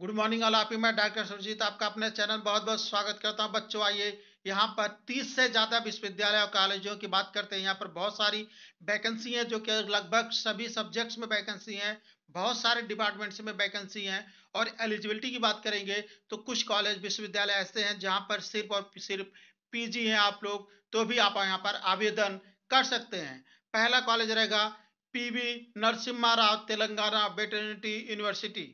Good morning all आप ही मैं doctor Surjit आपका अपने चैनल बहुत बहुत स्वागत करता हूं बच्चों आइए यहां पर 30 से ज़्यादा विश्वविद्यालय और कॉलेजों की बात करते हैं यहां पर बहुत सारी वैकेंसी हैं जो कि लगभग सभी सब्जेक्ट्स में वैकेंसी हैं बहुत सारे डिपार्टमेंट्स में वैकेंसी हैं और एलिजिबिलिटी की बात करेंगे तो कुछ कॉलेज विश्वविद्यालय ऐसे हैं जहाँ पर सिर्फ और सिर्फ पी हैं आप लोग तो भी आप यहाँ पर आवेदन कर सकते हैं पहला कॉलेज रहेगा पी नरसिम्हा राव तेलंगाना वेटर्निटी यूनिवर्सिटी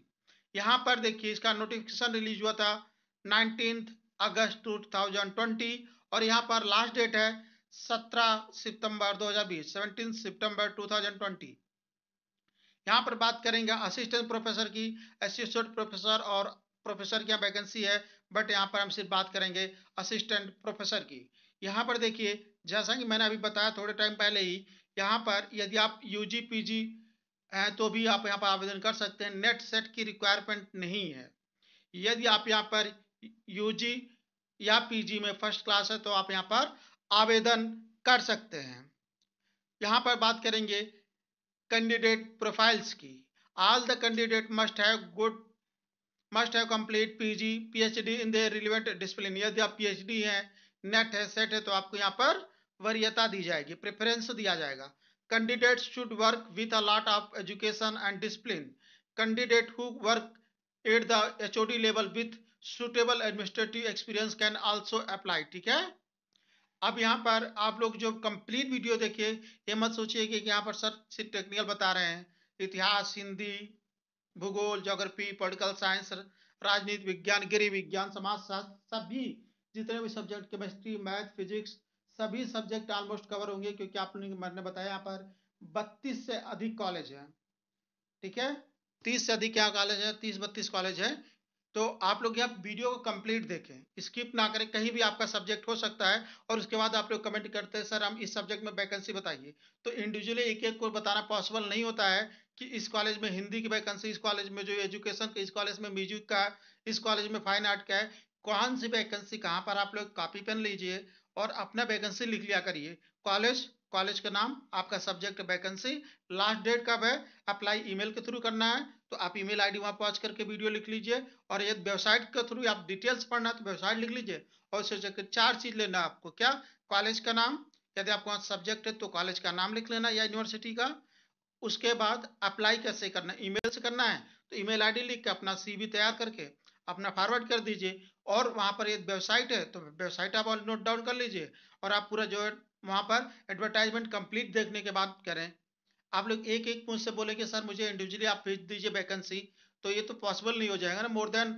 यहाँ पर देखिए इसका नोटिफिकेशन रिलीज हुआ था nineteen August two thousand twenty और यहाँ पर लास्ट डेट है सत्रह सितंबर दो हजार बीस seventeen September two thousand twenty यहाँ पर बात करेंगे असिस्टेंट प्रोफेसर की एसोसिएट प्रोफेसर और प्रोफेसर की वैकेंसी है बट यहाँ पर हम सिर्फ बात करेंगे असिस्टेंट प्रोफेसर की यहाँ पर देखिए जैसा कि मैंने अभी बताया थोड़े टाइम पहले ही यहाँ पर यदि आप यू जी हैं तो भी आप यहाँ पर आवेदन कर सकते हैं नेट सेट की रिक्वायरमेंट नहीं है यदि आप यहाँ पर यूजी या पीजी में फर्स्ट क्लास है तो आप यहाँ पर आवेदन कर सकते हैं यहाँ पर बात करेंगे कैंडिडेट प्रोफाइल्स की all the candidate must have good must have complete PG PhD in the relevant discipline यदि आप पीएचडी हैं नेट है सेट है तो आपको यहाँ पर वरीयता दी जाएगी प्रेफरेंस दिया जाएगा Candidates should work with a lot of education and discipline. Candidate who work at the HOD level with suitable administrative experience can also apply. ठीक है अब यहाँ पर आप लोग जो कंप्लीट वीडियो देखिए ये मत सोचिए कि यहाँ पर सर सिर्फ टेक्निकल बता रहे हैं इतिहास हिंदी भूगोल जोग्राफी पोलिटिकल साइंस राजनीति विज्ञान गृह विज्ञान समाज शास्त्र सभी जितने भी सब्जेक्ट केमिस्ट्री मैथ फिजिक्स सभी सब्जेक्ट ऑलमोस्ट कवर होंगे क्योंकि आप लोगों ने मैंने बताया यहाँ पर बत्तीस से अधिक कॉलेज है ठीक है तीस से अधिक यहाँ कॉलेज है तीस बत्तीस कॉलेज है तो आप लोग यहाँ वीडियो को कंप्लीट देखें स्किप ना करें कहीं भी आपका सब्जेक्ट हो सकता है और उसके बाद आप लोग कमेंट करते हैं सर हम इस सब्जेक्ट में वैकेंसी बताइए तो इंडिविजुअली एक एक को बताना पॉसिबल नहीं होता है कि इस कॉलेज में हिंदी की वैकेंसी इस कॉलेज में जो एजुकेशन इस कॉलेज में म्यूजिक का है इस कॉलेज में फाइन आर्ट का है कौन सी वैकेंसी कहाँ पर आप लोग कॉपी पेन लीजिए और अपना वैकेंसी लिख लिया करिए कॉलेज कॉलेज का नाम आपका सब्जेक्ट वैकेंसी लास्ट डेट कब है अप्लाई ईमेल के थ्रू करना है तो आप ईमेल आईडी वहां पहुंच करके वीडियो लिख लीजिए और यदि वेबसाइट के थ्रू आप डिटेल्स पढ़ना है तो वेबसाइट लिख लीजिए और सोचे चार चीज लेना है आपको क्या कॉलेज का नाम यदि आपके वहाँ सब्जेक्ट है तो कॉलेज का नाम लिख लेना या यूनिवर्सिटी का उसके बाद अप्लाई कैसे करना ईमेल से करना है तो ईमेल आईडी लिख के अपना सीवी तैयार करके अपना फॉरवर्ड कर दीजिए और वहाँ पर एक वेबसाइट है तो वेबसाइट आप और नोट डाउन कर लीजिए और आप पूरा जो है वहाँ पर एडवर्टाइजमेंट कंप्लीट देखने के बाद करें आप लोग एक एक मुझ से बोलेंगे सर मुझे इंडिविजुअली आप भेज दीजिए वैकेंसी तो ये तो पॉसिबल नहीं हो जाएगा ना मोर देन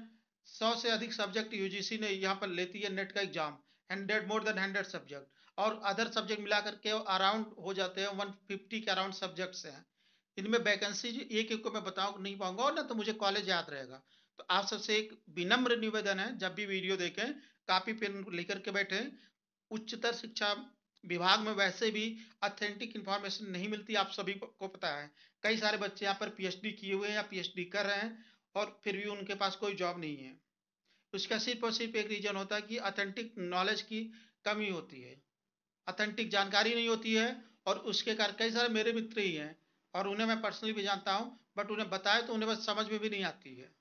सौ से अधिक सब्जेक्ट यू ने यहाँ पर लेती है नेट का exam hundred more than hundred subject और अदर सब्जेक्ट मिला करके अराउंड हो जाते हैं वन फिफ्टी के अराउंड सब्जेक्ट्स हैं इनमें वैकेंसी एक एक को मैं बताऊँ नहीं पाऊंगा और ना तो मुझे कॉलेज याद रहेगा तो आप सबसे एक विनम्र निवेदन है जब भी वीडियो देखें कापी पेन लेकर के बैठे उच्चतर शिक्षा विभाग में वैसे भी अथेंटिक इन्फॉर्मेशन नहीं मिलती आप सभी को पता है कई सारे बच्चे यहाँ पर पीएचडी किए हुए हैं या पीएचडी कर रहे हैं और फिर भी उनके पास कोई जॉब नहीं है उसका सिर्फ और सिर्फ एक रीजन होता है कि अथेंटिक नॉलेज की कमी होती है अथेंटिक जानकारी नहीं होती है और उसके कारण कई सारे मेरे मित्र ही हैं और उन्हें मैं पर्सनली भी जानता हूँ बट उन्हें बताए तो उन्हें बस समझ में भी नहीं आती है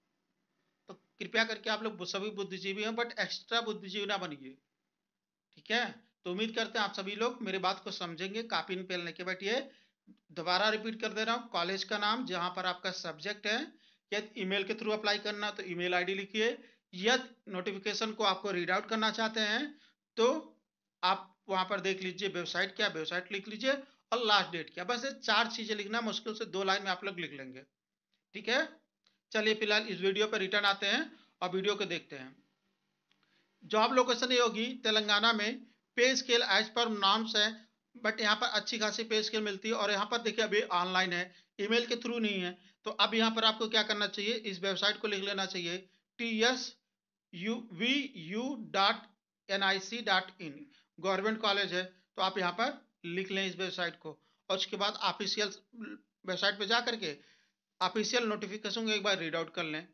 कृपया करके आप लोग सभी बुद्धिजीवी हैं बट एक्स्ट्रा बुद्धिजीवी ना बनिए ठीक है तो उम्मीद करते हैं आप सभी लोग मेरे बात को समझेंगे कापी में पेन लेके बैठिए दोबारा रिपीट कर दे रहा हूँ कॉलेज का नाम जहाँ पर आपका सब्जेक्ट है यदि ईमेल के थ्रू अप्लाई करना तो ईमेल आईडी लिखिए यदि नोटिफिकेशन को आपको रीड आउट करना चाहते हैं तो आप वहाँ पर देख लीजिए वेबसाइट क्या वेबसाइट लिख लीजिए और लास्ट डेट क्या बस ये चार चीज़ें लिखना मुश्किल से दो लाइन में आप लोग लिख लेंगे ठीक है चलिए फिलहाल इस वीडियो पर रिटर्न आते हैं और वीडियो को देखते हैं जॉब लोकेशन ये होगी तेलंगाना में pay scale as per norms है बट यहाँ पर अच्छी खासी पे स्केल मिलती है और यहाँ पर देखिए अभी ऑनलाइन है ईमेल के थ्रू नहीं है तो अब यहाँ पर आपको क्या करना चाहिए इस वेबसाइट को लिख लेना चाहिए T S U V U dot N I C dot in government college है तो आप यहाँ पर लिख लें इस वेबसाइट को और उसके बाद ऑफिशियल वेबसाइट पर जा करके ऑफिशियल नोटिफिकेशन को एक बार रीड आउट कर लें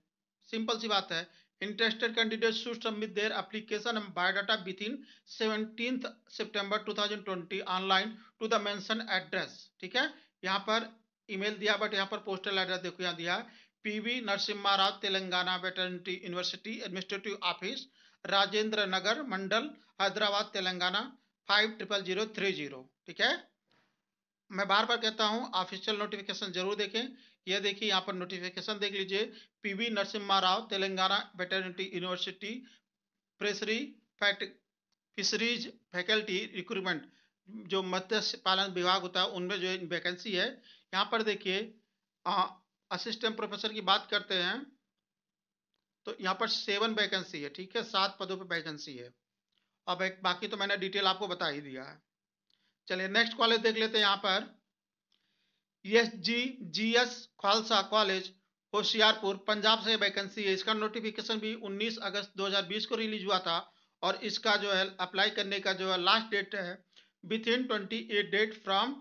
सिंपल सी बात है interested candidate should submit their application and biodata within seventeen September two thousand twenty online to the mentioned address ठीक है यहाँ पर ईमेल दिया बट यहाँ पर पोस्टल एड्रेस देखो यहाँ दिया P V Narasimha Rao Telangana veterinary university administrative office Rajendra Nagar Mandal Hyderabad Telangana five triple zero three zero ठीक है मैं बार बार कहता हूँ ऑफिशियल नोटिफिकेशन जरूर देखें यह देखिए यहाँ पर नोटिफिकेशन देख लीजिए पीवी नरसिम्हा राव तेलंगाना वेटरनिटी यूनिवर्सिटी प्रेसरी फैक्ट फिशरीज फैकल्टी रिक्रूटमेंट जो मत्स्य पालन विभाग होता है उनमें जो वैकेंसी है यहाँ पर देखिए असिस्टेंट प्रोफेसर की बात करते हैं तो यहाँ पर सेवन वैकेंसी है ठीक है सात पदों पर वैकेंसी है अब एक बाकी तो मैंने डिटेल आपको बता ही दिया है चलिए नेक्स्ट कॉलेज देख लेते हैं यहाँ पर S G G S Khalsa college Hoshiarpur Punjab से वैकेंसी है इसका नोटिफिकेशन भी 19 अगस्त 2020 को रिलीज हुआ था और इसका जो है अप्लाई करने का जो है लास्ट डेट है within twenty eight date from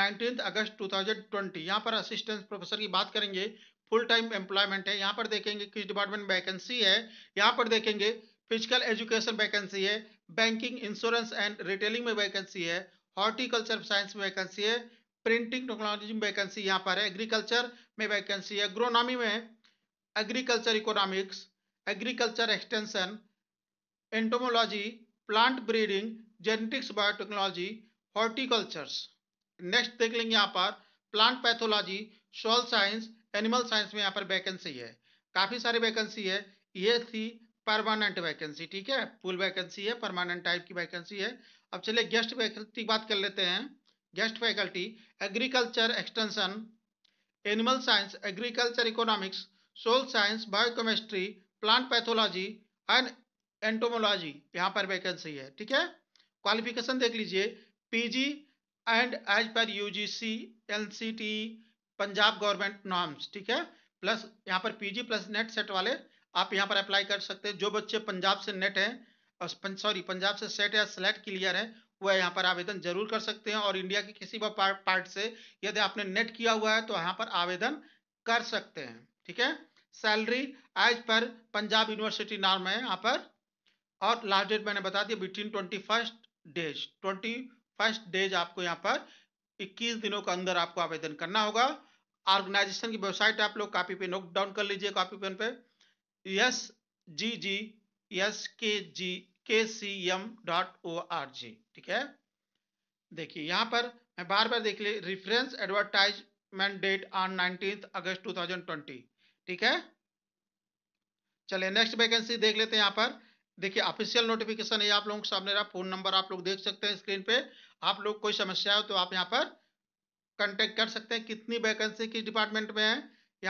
nineteen August 2020 thousand twenty यहाँ पर असिस्टेंट प्रोफेसर की बात करेंगे फुल टाइम एम्प्लॉयमेंट है यहाँ पर देखेंगे किस डिपार्टमेंट वैकेंसी है यहाँ पर देखेंगे फिजिकल एजुकेशन वैकेंसी है बैंकिंग इंश्योरेंस एंड रिटेलिंग में वैकेंसी है हॉर्टिकल्चर साइंस में वैकेंसी है प्रिंटिंग टेक्नोलॉजी में वैकेंसी यहाँ पर है एग्रीकल्चर में वैकेंसी है एग्रोनॉमी में agriculture economics agriculture extension entomology plant breeding genetics biotechnology horticultures next देख लेंगे यहाँ पर plant pathology soil science animal science में यहाँ पर वैकेंसी है काफ़ी सारी वैकेंसी है ये थी परमानेंट वैकेंसी ठीक है फुल वैकेंसी है परमानेंट टाइप की वैकेंसी है अब चलिए गेस्ट वैकेंसी की बात कर लेते हैं guest faculty agriculture extension animal science agriculture economics soil science biochemistry plant pathology and entomology यहाँ पर वैकेंसी है ठीक है क्वालिफिकेशन देख लीजिए PG and as per UGC NCT Punjab government norms ठीक है प्लस यहाँ पर पीजी प्लस नेट सेट वाले आप यहाँ पर अप्लाई कर सकते हैं जो बच्चे पंजाब से नेट है सॉरी पंजाब से सेट या सेलेक्ट क्लियर है वह यहाँ पर आवेदन जरूर कर सकते हैं और इंडिया के किसी भी पार्ट से यदि आपने नेट किया हुआ है तो यहाँ पर आवेदन कर सकते हैं ठीक है salary as per Punjab university norm है यहाँ पर और लास्ट डेट मैंने बता दिया between twenty first days twenty first days आपको यहाँ पर इक्कीस दिनों के अंदर आपको आवेदन करना होगा ऑर्गेनाइजेशन की वेबसाइट आप लोग कॉपी पे नोट डाउन कर लीजिए कॉपी पेन पे S G G S K G K C M dot O R G ठीक है देखिए यहाँ पर मैं बार बार देख ली reference advertisement date on nineteen August 2020 ठीक है चलिए नेक्स्ट वैकेंसी देख लेते हैं यहाँ पर देखिए ऑफिशियल नोटिफिकेशन है आप लोगों के सामने रहा फोन नंबर आप लोग देख सकते हैं स्क्रीन पे आप लोग कोई समस्या हो तो आप यहाँ पर कॉन्टेक्ट कर सकते हैं कितनी वैकेंसी किस डिपार्टमेंट में है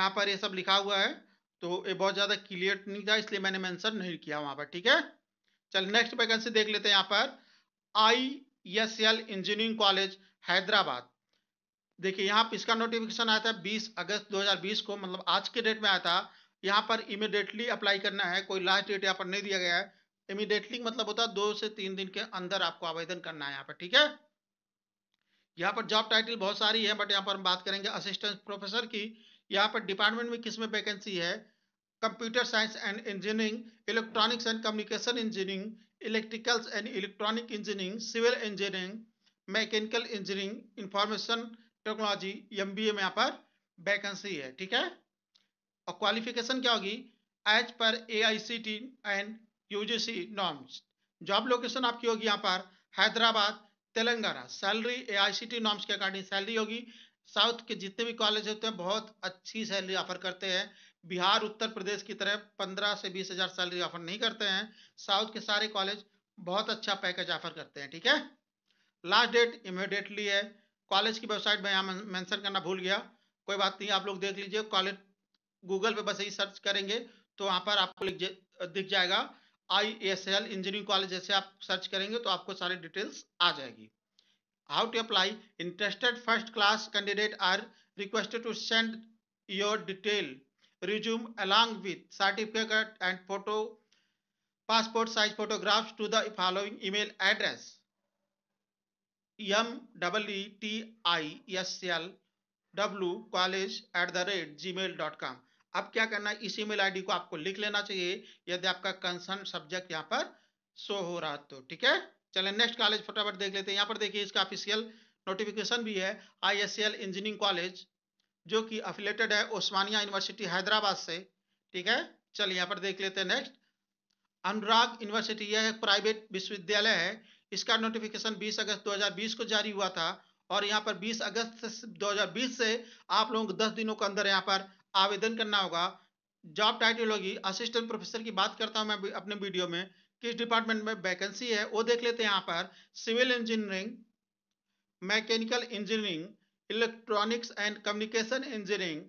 यहाँ पर ये यह सब लिखा हुआ है तो ये बहुत ज़्यादा क्लियर नहीं था इसलिए मैंने मैंसन नहीं किया वहाँ पर ठीक है चल नेक्स्ट वैकेंसी देख लेते हैं यहाँ पर I S L engineering college Hyderabad देखिए यहाँ पर इसका नोटिफिकेशन आया था 20 अगस्त 2020 को मतलब आज के डेट में आया था यहाँ पर इमिडिएटली अप्लाई करना है कोई लास्ट डेट यहाँ पर नहीं दिया गया है इमिडिएटली मतलब होता है दो से तीन दिन के अंदर आपको आवेदन करना है यहाँ पर ठीक है यहाँ पर जॉब टाइटल बहुत सारी है बट यहाँ पर हम बात करेंगे असिस्टेंट प्रोफेसर की यहाँ पर डिपार्टमेंट में किस में वैकेंसी है computer science and engineering electronics and communication engineering electricals and electronic engineering civil engineering mechanical engineering information technology M B A में यहाँ पर वैकेंसी है ठीक है और क्वालिफिकेशन क्या होगी एज पर A I C T and U G C norms job location आपकी होगी यहाँ पर Hyderabad Telangana salary A I C T norms के अकॉर्डिंग सैलरी होगी साउथ के जितने भी कॉलेज होते हैं बहुत अच्छी सैलरी ऑफर करते हैं बिहार उत्तर प्रदेश की तरह पंद्रह से बीस हजार सैलरी ऑफर नहीं करते हैं साउथ के सारे कॉलेज बहुत अच्छा पैकेज ऑफर करते हैं ठीक है लास्ट डेट इमिडिएटली है कॉलेज की वेबसाइट में यहाँ मैंसन करना भूल गया कोई बात नहीं आप लोग देख लीजिए कॉलेज गूगल पे बस यही सर्च करेंगे तो वहाँ पर आपको दिख जाएगा I S L engineering college जैसे आप सर्च करेंगे तो आपको सारी डिटेल्स आ जाएगी how to apply interested first class candidate are requested to send your detail resume along with certificate and photo passport size photographs to the following email address m w t i s l w college@gmail.com अब क्या करना है इस email ID को आपको लिख लेना चाहिए यदि आपका कंसर्न सब्जेक्ट यहां पर शो हो रहा तो ठीक है चलें नेक्स्ट कॉलेज फटाफट देख लेते हैं यहां पर देखिए इसका ऑफिशियल नोटिफिकेशन भी है आईएससीएल इंजीनियरिंग कॉलेज जो कि अफिलेटेड है ओस्मानिया यूनिवर्सिटी हैदराबाद से ठीक है चलिए यहाँ पर देख लेते हैं नेक्स्ट अनुराग यूनिवर्सिटी यह एक प्राइवेट विश्वविद्यालय है इसका नोटिफिकेशन 20 अगस्त 2020 को जारी हुआ था और यहाँ पर 20 अगस्त 2020 से आप लोगों को 10 दिनों के अंदर यहाँ पर आवेदन करना होगा जॉब टाइटल होगी असिस्टेंट प्रोफेसर की बात करता हूँ मैं अपने वीडियो में किस डिपार्टमेंट में वैकेंसी है वो देख लेते हैं यहाँ पर civil engineering mechanical engineering electronics and communication engineering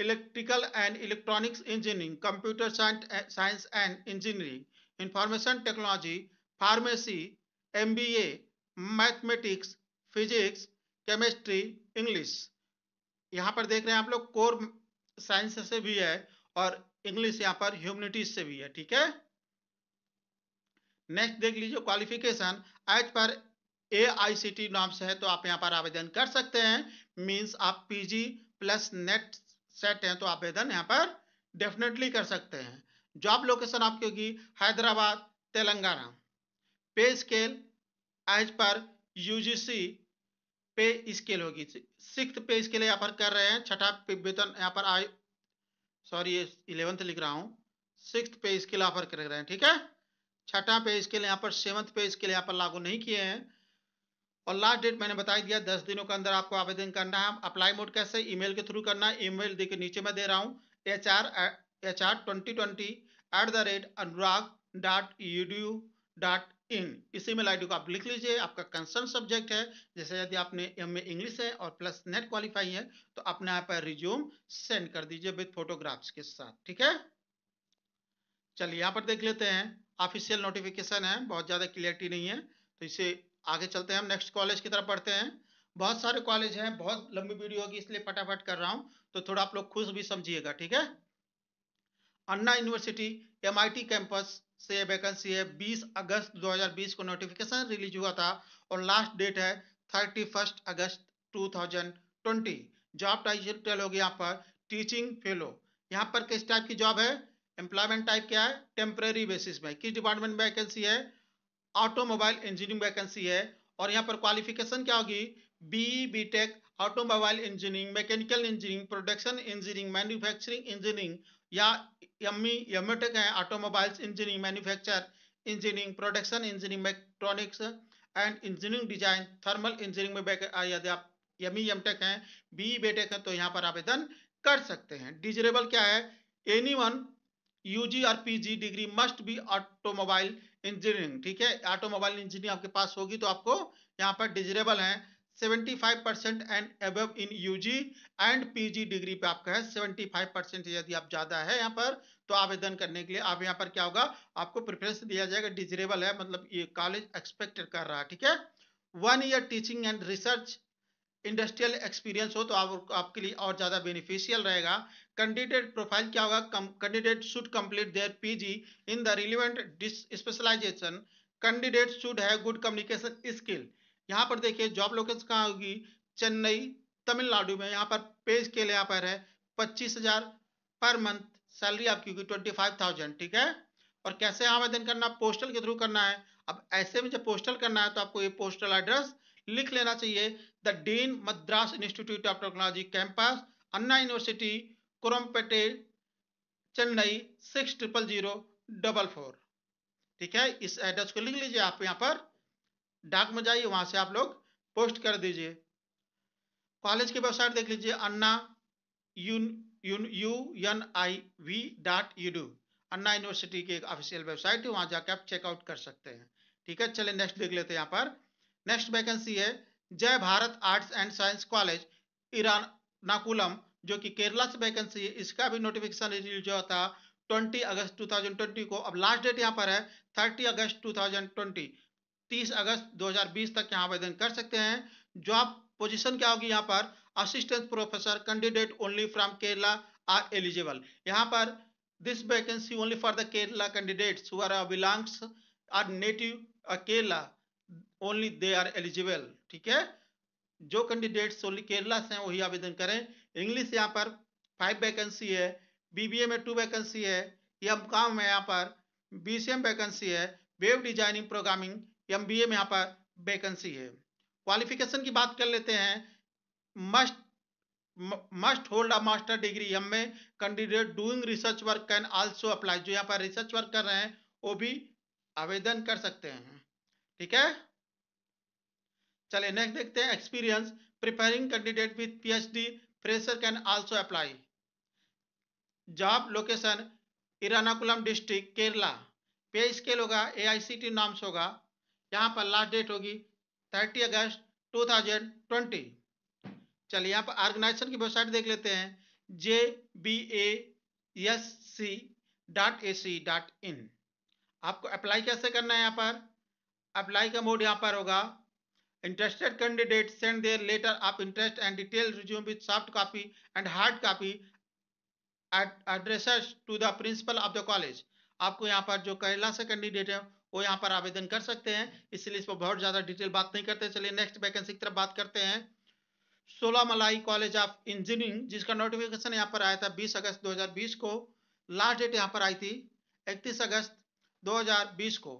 electrical and electronics engineering computer science and engineering information technology pharmacy mba mathematics physics chemistry English यहाँ पर देख रहे हैं आप लोग कोर साइंस से भी है और इंग्लिश यहाँ पर ह्यूमनिटीज से भी है ठीक है नेक्स्ट देख लीजिए qualification as per A I C T है तो आप यहाँ पर आवेदन कर सकते हैं मीन्स आप पीजी प्लस नेट सेट हैं तो आवेदन यहाँ पर डेफिनेटली कर सकते हैं जॉब लोकेशन आपकी होगी Hyderabad Telangana pay scale as पर यूजीसी पे स्केल होगी सिक्स पे स्केल यहाँ पर कर रहे हैं छठा वेतन यहाँ पर आई सॉरी इलेवंथ लिख रहा हूँ सिक्स पे स्केल यहाँ पर कर रहे हैं ठीक है छठा पे स्केल यहाँ पर सेवंथ पे स्केल यहाँ पर लागू नहीं किए हैं और लास्ट डेट मैंने बता दिया दस दिनों के अंदर आपको आवेदन करना है अप्लाई मोड कैसे ईमेल के थ्रू करना है ईमेल देखिए नीचे मैं दे रहा हूँ H R H R twenty twenty at the rate Anurag dot U D dot in इस ईमेल आईडी को आप लिख लीजिए आपका कंसर्न सब्जेक्ट है जैसे यदि आपने एम ए इंग्लिश है और प्लस नेट क्वालिफाई है तो अपने यहाँ पर रिज्यूम सेंड कर दीजिए विथ फोटोग्राफ्स के साथ ठीक है चलिए यहाँ पर देख लेते हैं ऑफिशियल नोटिफिकेशन है बहुत ज़्यादा क्लियरिटी नहीं है तो इसे आगे चलते हैं हम नेक्स्ट कॉलेज की तरफ पढ़ते हैं बहुत सारे कॉलेज हैं बहुत लंबी वीडियो होगी इसलिए फटाफट कर रहा हूँ तो थोड़ा आप लोग खुश भी समझिएगा ठीक है अन्ना यूनिवर्सिटी एम कैंपस से वैकेंसी है 20 अगस्त 2020 को नोटिफिकेशन रिलीज हुआ था और लास्ट डेट है 31 अगस्त 2020 जॉब टाइटल होगी यहाँ पर टीचिंग फेलो यहाँ पर किस टाइप की जॉब है एम्प्लॉयमेंट टाइप क्या है टेम्परेरी बेसिस में किस डिपार्टमेंट में वैकेंसी है ऑटोमोबाइल इंजीनियरिंग वैकेंसी है और यहाँ पर क्वालिफिकेशन क्या होगी B B tech automobile engineering mechanical engineering production engineering manufacturing engineering या यम्मी यमोटेक e, e है automobiles engineering manufacture engineering production engineering electronics and engineering design thermal engineering में यदि आप यमी यमटेक e, हैं B B tech हैं तो यहाँ पर आवेदन कर सकते हैं डिजरेबल क्या है एनी वन यूजी और PG degree must be automobile engineering ठीक है ऑटोमोबाइल इंजीनियर आपके पास होगी तो आपको यहाँ पर डिजरेबल है 75 percent and above in UG and PG degree पे आपका है 75 परसेंट यदि आप ज़्यादा है यहाँ पर तो आवेदन करने के लिए आप यहाँ पर क्या होगा आपको प्रेफरेंस दिया जाएगा डिजरेबल है मतलब ये कॉलेज एक्सपेक्टेड कर रहा है ठीक है one year teaching and research industrial experience हो तो आप, आपके लिए और ज़्यादा बेनिफिशियल रहेगा कैंडिडेट प्रोफाइल क्या होगा candidate should complete their PG in the relevant specialization candidate should have good communication skill यहाँ पर देखिए जॉब लोकेशन कहाँ होगी चेन्नई तमिलनाडु में यहाँ पर पेज के लिए यहाँ पर है पच्चीस हजार पर मंथ सैलरी आपकी होगी ट्वेंटी फाइव थाउजेंड ठीक है और कैसे आवेदन करना पोस्टल के थ्रू करना है अब ऐसे में जब पोस्टल करना है तो आपको ये पोस्टल एड्रेस लिख लेना चाहिए the dean Madras institute of technology campus Anna university Chromepet Chennai six triple zero double four ठीक है इस एड्रेस को लिख लीजिए आप यहाँ पर डाक में जाइए वहां से आप लोग पोस्ट कर दीजिए कॉलेज की वेबसाइट देख लीजिए Anna U N I V dot edu Anna university की एक ऑफिशियल वेबसाइट है वहां जाके आप चेकआउट कर सकते हैं ठीक है चलिए नेक्स्ट देख लेते हैं यहाँ पर नेक्स्ट वैकेंसी है Jai Bharat arts and science college Ernakulam जो कि केरला से वैकेंसी है इसका भी नोटिफिकेशन रिलीज हुआ था 20 अगस्त 2020 को अब लास्ट डेट यहाँ पर है 30 अगस्त 2020 30 अगस्त 2020 तक यहाँ आवेदन कर सकते हैं जॉब पोजीशन क्या होगी यहाँ पर assistant professor candidate only from Kerala are eligible यहाँ पर this vacancy only for the Kerala candidates who are belongs are native Kerala only they are eligible ठीक है जो कैंडिडेट्स ओनली केरला से हैं वही आवेदन करें इंग्लिश यहाँ पर फाइव वैकेंसी है बीबीए में टू वैकेंसी है एम काम में यहाँ पर बीसीएम वैकेंसी है web designing programming M B A में यहाँ पर वैकेंसी है क्वालिफिकेशन की बात कर लेते हैं must must hold a master degree M में candidate doing research work can also apply जो यहाँ पर रिसर्च वर्क कर रहे हैं वो भी आवेदन कर सकते हैं ठीक है चलिए नेक्स्ट देखते हैं experience preparing candidate with PhD fresher can also apply job location Ernakulam district Kerala pay scale होगा A I C T norms होगा यहाँ पर लास्ट डेट होगी thirty August two thousand twenty चलिए यहाँ पर ऑर्गेनाइजेशन की वेबसाइट देख लेते हैं J B A S C dot A C dot in आपको अप्लाई कैसे करना है यहाँ पर अप्लाई का मोड यहाँ पर होगा Interested candidates send their letter of interest and detailed resume with soft copy and hard copy at addresses to the principal of the college. आपको यहाँ पर जो केरला से कैंडिडेट है वो यहाँ पर आवेदन कर सकते हैं इसलिए इस पर बहुत ज़्यादा डिटेल बात नहीं करते चलिए नेक्स्ट वैकेंसी की तरफ बात करते हैं Solamalai college of engineering जिसका नोटिफिकेशन यहाँ पर आया था 20 अगस्त 2020 को लास्ट डेट यहाँ पर आई थी 31 अगस्त 2020 को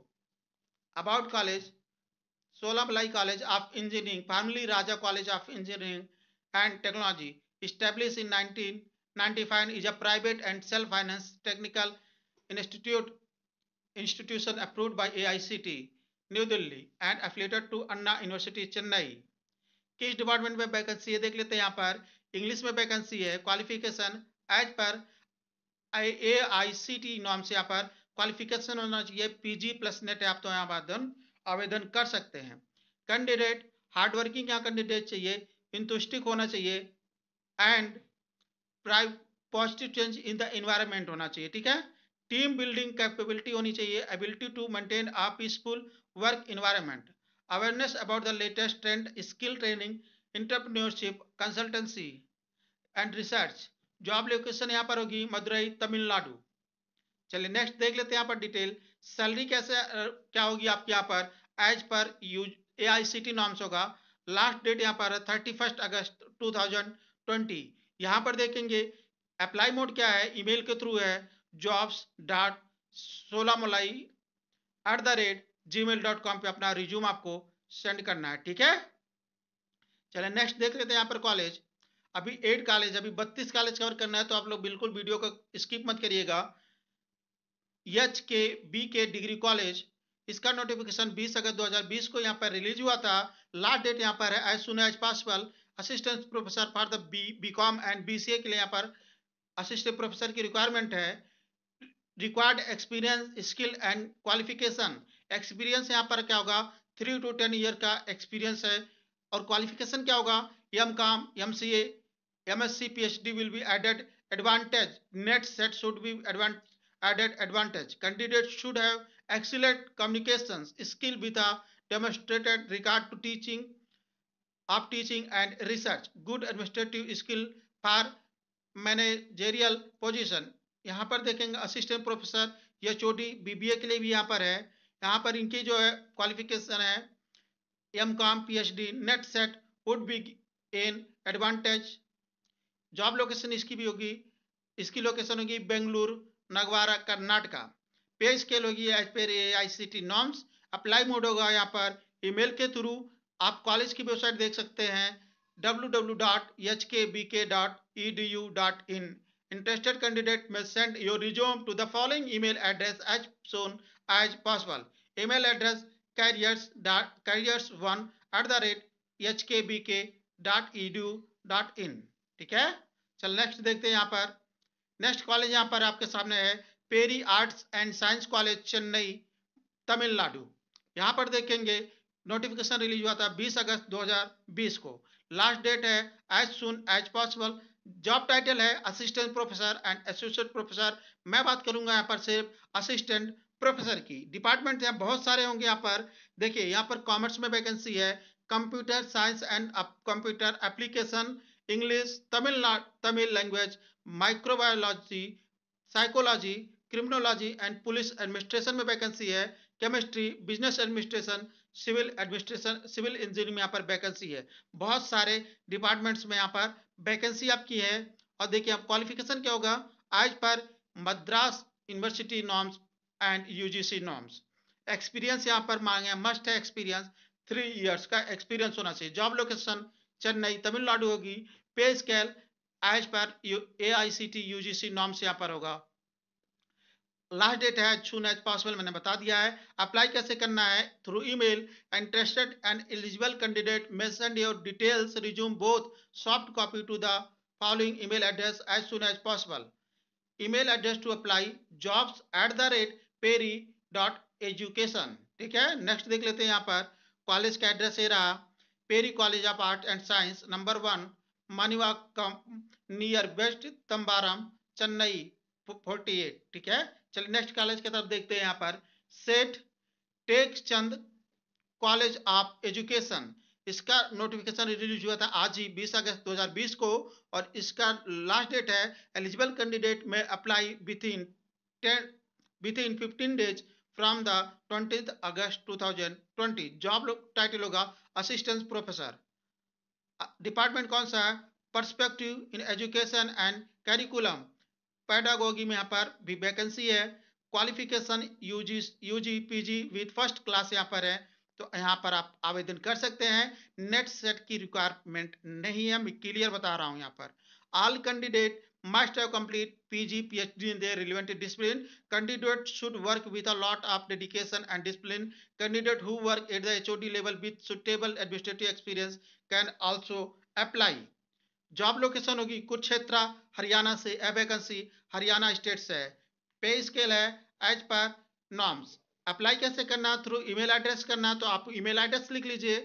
about college Solamalai college of engineering formerly Raja college of engineering and technology establish in 1995 is a private and self finance technical institute institution approved by AICTE new Delhi and affiliated to Anna university Chennai किस department में vacancy है देख लेते हैं यहाँ पर English में vacancy है qualification as per A I C T नाम से यहाँ पर क्वालिफिकेशन होना चाहिए पी जी प्लस नेट आप तो यहाँ पर आवेदन कर सकते हैं कैंडिडेट हार्डवर्किंग यहाँ कैंडिडेट चाहिए इंतुष्टिक होना चाहिए एंड प्राइव positive change in the environment होना चाहिए ठीक है टीम बिल्डिंग कैपेबिलिटी होनी चाहिए ability to maintain a peaceful work environment awareness about the latest trend skill training entrepreneurship consultancy and research job location यहाँ पर होगी मदुरई तमिलनाडु चलिए नेक्स्ट देख लेते हैं यहाँ पर डिटेल सैलरी कैसे क्या होगी आपके यहाँ पर as per use A I C T norms होगा लास्ट डेट यहाँ पर thirty first August two thousand twenty यहाँ पर देखेंगे अप्लाई मोड क्या है ईमेल के थ्रू है jobs dot Solamalai at the rate ji mail dot com पर अपना रिज्यूम आपको सेंड करना है ठीक है चले नेक्स्ट देख लेते हैं यहाँ पर कॉलेज अभी एट कॉलेज अभी बत्तीस कॉलेज कवर करना है तो आप लोग बिल्कुल वीडियो को स्किप मत करिएगा H K B K degree college इसका नोटिफिकेशन 20 अगस्त 2020 को यहाँ पर रिलीज हुआ था लास्ट डेट यहाँ पर है as soon as possible assistant professor for the B B com and B C A के लिए यहाँ पर असिस्टेंट प्रोफेसर की रिक्वायरमेंट है required experience skill and qualification experience यहाँ पर क्या होगा थ्री टू टेन ईयर का एक्सपीरियंस है और क्वालिफिकेशन क्या होगा M com M C M S C P H D will be added advantage NET SET should be advantage added advantage. Candidates should have excellent communications skill with a demonstrated regard to teaching, of teaching and research, good administrative skill for managerial position यहाँ पर देखेंगे assistant professor H O D B B A के लिए भी यहाँ पर है यहाँ पर इनकी जो है क्वालिफिकेशन है M com P H D NET SET would be an advantage job location इसकी भी होगी इसकी लोकेशन होगी बेंगलुरु नगवारा कर्नाटका पे स्केल होगी एज पर ए नॉर्म्स अप्लाई मोड होगा यहाँ पर ईमेल के थ्रू आप कॉलेज की वेबसाइट देख सकते हैं W W dot dot dot H K E D U in interested candidate में send your resume to the following email address as soon as possible mail address careers dot careers one at the rate H K K B dot dot E D U in ठीक है चल next देखते हैं यहाँ पर next college यहाँ पर आपके सामने है Peri arts and science college Chennai Tamil Nadu यहाँ पर देखेंगे नोटिफिकेशन रिलीज हुआ था 20 अगस्त 2020 को लास्ट डेट है as soon as possible job title है assistant professor and associate professor मैं बात करूंगा यहाँ पर सिर्फ असिस्टेंट प्रोफेसर की डिपार्टमेंट यहाँ बहुत सारे होंगे यहाँ पर देखिए यहाँ पर कॉमर्स में वैकेंसी है computer science and computer application English Tamil Tamil language microbiology psychology criminology and police administration में वैकेंसी है chemistry business administration civil administration civil engineering में यहाँ पर वैकेंसी है बहुत सारे डिपार्टमेंट्स में यहाँ पर वैकेंसी आपकी है और देखिए आप क्वालिफिकेशन क्या होगा आज पर Madras university norms and UGC norms experience यहाँ पर मांगे मस्ट है एक्सपीरियंस थ्री ईयर्स का एक्सपीरियंस होना चाहिए जॉब लोकेशन चेन्नई तमिलनाडु होगी पे स्केल एज पर A I C T U G C norms यहाँ पर होगा लास्ट डेट है छून एज पॉसिबल मैंने बता दिया है अप्लाई कैसे करना है through email interested and eligible candidate may send your details resume both soft copy to the following email address as soon as possible email address to apply jobs at the rate Peri dot education ठीक है next देख लेते हैं यहाँ पर college का address ये रहा Peri college of art and science number one Manivakkam near west Tambaram Chennai 48 ठीक है चलिए नेक्स्ट कॉलेज की तरफ देखते हैं यहाँ पर Seth Tek Chand college of education इसका नोटिफिकेशन रिलीज हुआ था आज ही 20 अगस्त 2020 को और इसका लास्ट डेट है eligible candidate may apply within ten within fifteen days from the twenty August 2020 job title होगा असिस्टेंट प्रोफेसर डिपार्टमेंट कौन सा है perspective in education and curriculum pedagogy में यहाँ पर भी वैकेंसी है qualification UG UG PG with first class यहाँ पर है तो यहाँ पर आप आवेदन कर सकते हैं नेट सेट की रिक्वायरमेंट नहीं है मैं क्लियर बता रहा हूँ यहाँ पर all candidate must have complete PG, PhD in their relevant discipline. Candidate should work with a lot of dedication and discipline. Candidate who work at the HOD level with suitable administrative experience can also apply. Job location होगी कुरुक्षेत्र हरियाणा से ए vacancy Haryana state से है पे scale है as per norms apply कैसे करना through email address करना तो आप ईमेल एड्रेस लिख लीजिए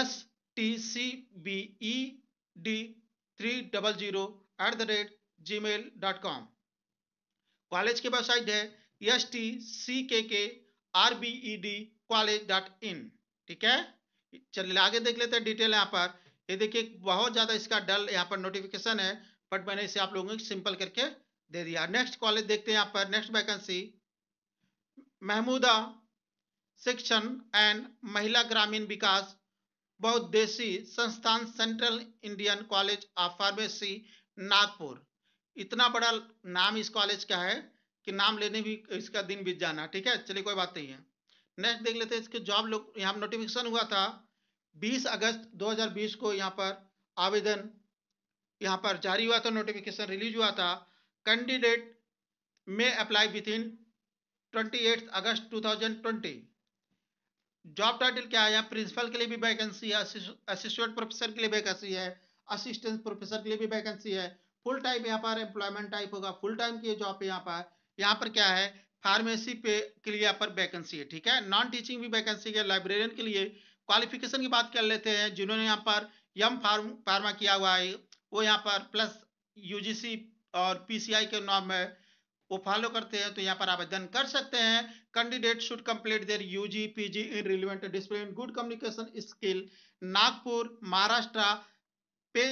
S T C B E D three double zero at the rate ji mail dot com college की वेबसाइट है S T C K K R B E D college dot in ठीक है चलिए आगे देख लेते हैं डिटेल यहाँ पर ये देखिए बहुत ज़्यादा इसका डल यहाँ पर नोटिफिकेशन है बट मैंने इसे आप लोगों को सिंपल करके दे दिया नेक्स्ट कॉलेज देखते हैं यहाँ पर नेक्स्ट वैकेंसी महमूदा शिक्षण एंड महिला ग्रामीण Vikas Bahuddeshi Sansthan central Indian college of pharmacy Nagpur इतना बड़ा नाम इस कॉलेज का है कि नाम लेने भी इसका दिन बीत जाना ठीक है चलिए कोई बात नहीं है नेक्स्ट देख लेते हैं इसके जॉब लोग यहाँ नोटिफिकेशन हुआ था 20 अगस्त 2020 को यहाँ पर आवेदन यहाँ पर जारी हुआ था नोटिफिकेशन रिलीज हुआ था candidate may apply within twenty August to job title क्या है यहाँ प्रिंसिपल के लिए भी वैकेंसी है असिस्टेंट प्रोफेसर के लिए वैकेंसी है असिस्टेंट प्रोफेसर के लिए भी वैकेंसी है फुल टाइम यहाँ पर एम्प्लॉयमेंट टाइप होगा फुल टाइम की जॉब यहाँ पर यहाँ पर क्या है फार्मेसी पे के लिए यहाँ पर वैकेंसी है ठीक है नॉन टीचिंग भी वैकेंसी है लाइब्रेरियन के लिए क्वालिफिकेशन की बात कर लेते हैं जिन्होंने यहाँ पर यम फार्म फार्मा किया हुआ है वो यहाँ पर प्लस यू और पीसीआई के नॉम है वो फॉलो करते हैं तो यहाँ पर आवेदन कर सकते हैं candidate should complete their UG PG in relevant discipline good communication skill Nagpur Maharashtra pay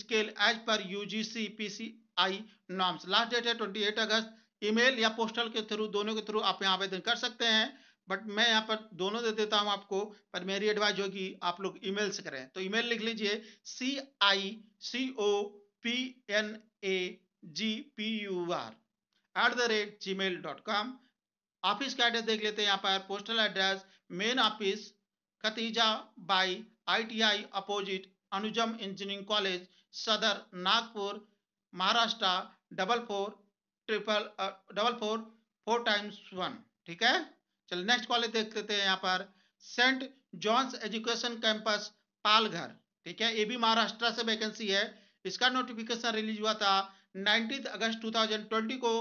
scale as पर UGC PCI norms last date है ट्वेंटी एट अगस्त ईमेल या पोस्टल के थ्रू दोनों के थ्रू आप यहाँ आवेदन कर सकते हैं बट मैं यहाँ पर दोनों दे देता हूँ आपको पर मेरी एडवाइज होगी आप लोग मेल से करें तो ईमेल लिख लीजिए C I C O P N A G P U R at the rate ji mail dot com office का एड्रेस देख लेते हैं यहाँ पर postal address main office Khatija Bai I T I opposite Anujam engineering college Sadar Nagpur Maharashtra double four triple double four four times one ठीक है चलिए next college देख लेते हैं यहाँ पर saint John's education campus Palghar ठीक है ये भी महाराष्ट्र से वैकेंसी है इसका नोटिफिकेशन रिलीज हुआ था नाइनटीन अगस्त 2020 को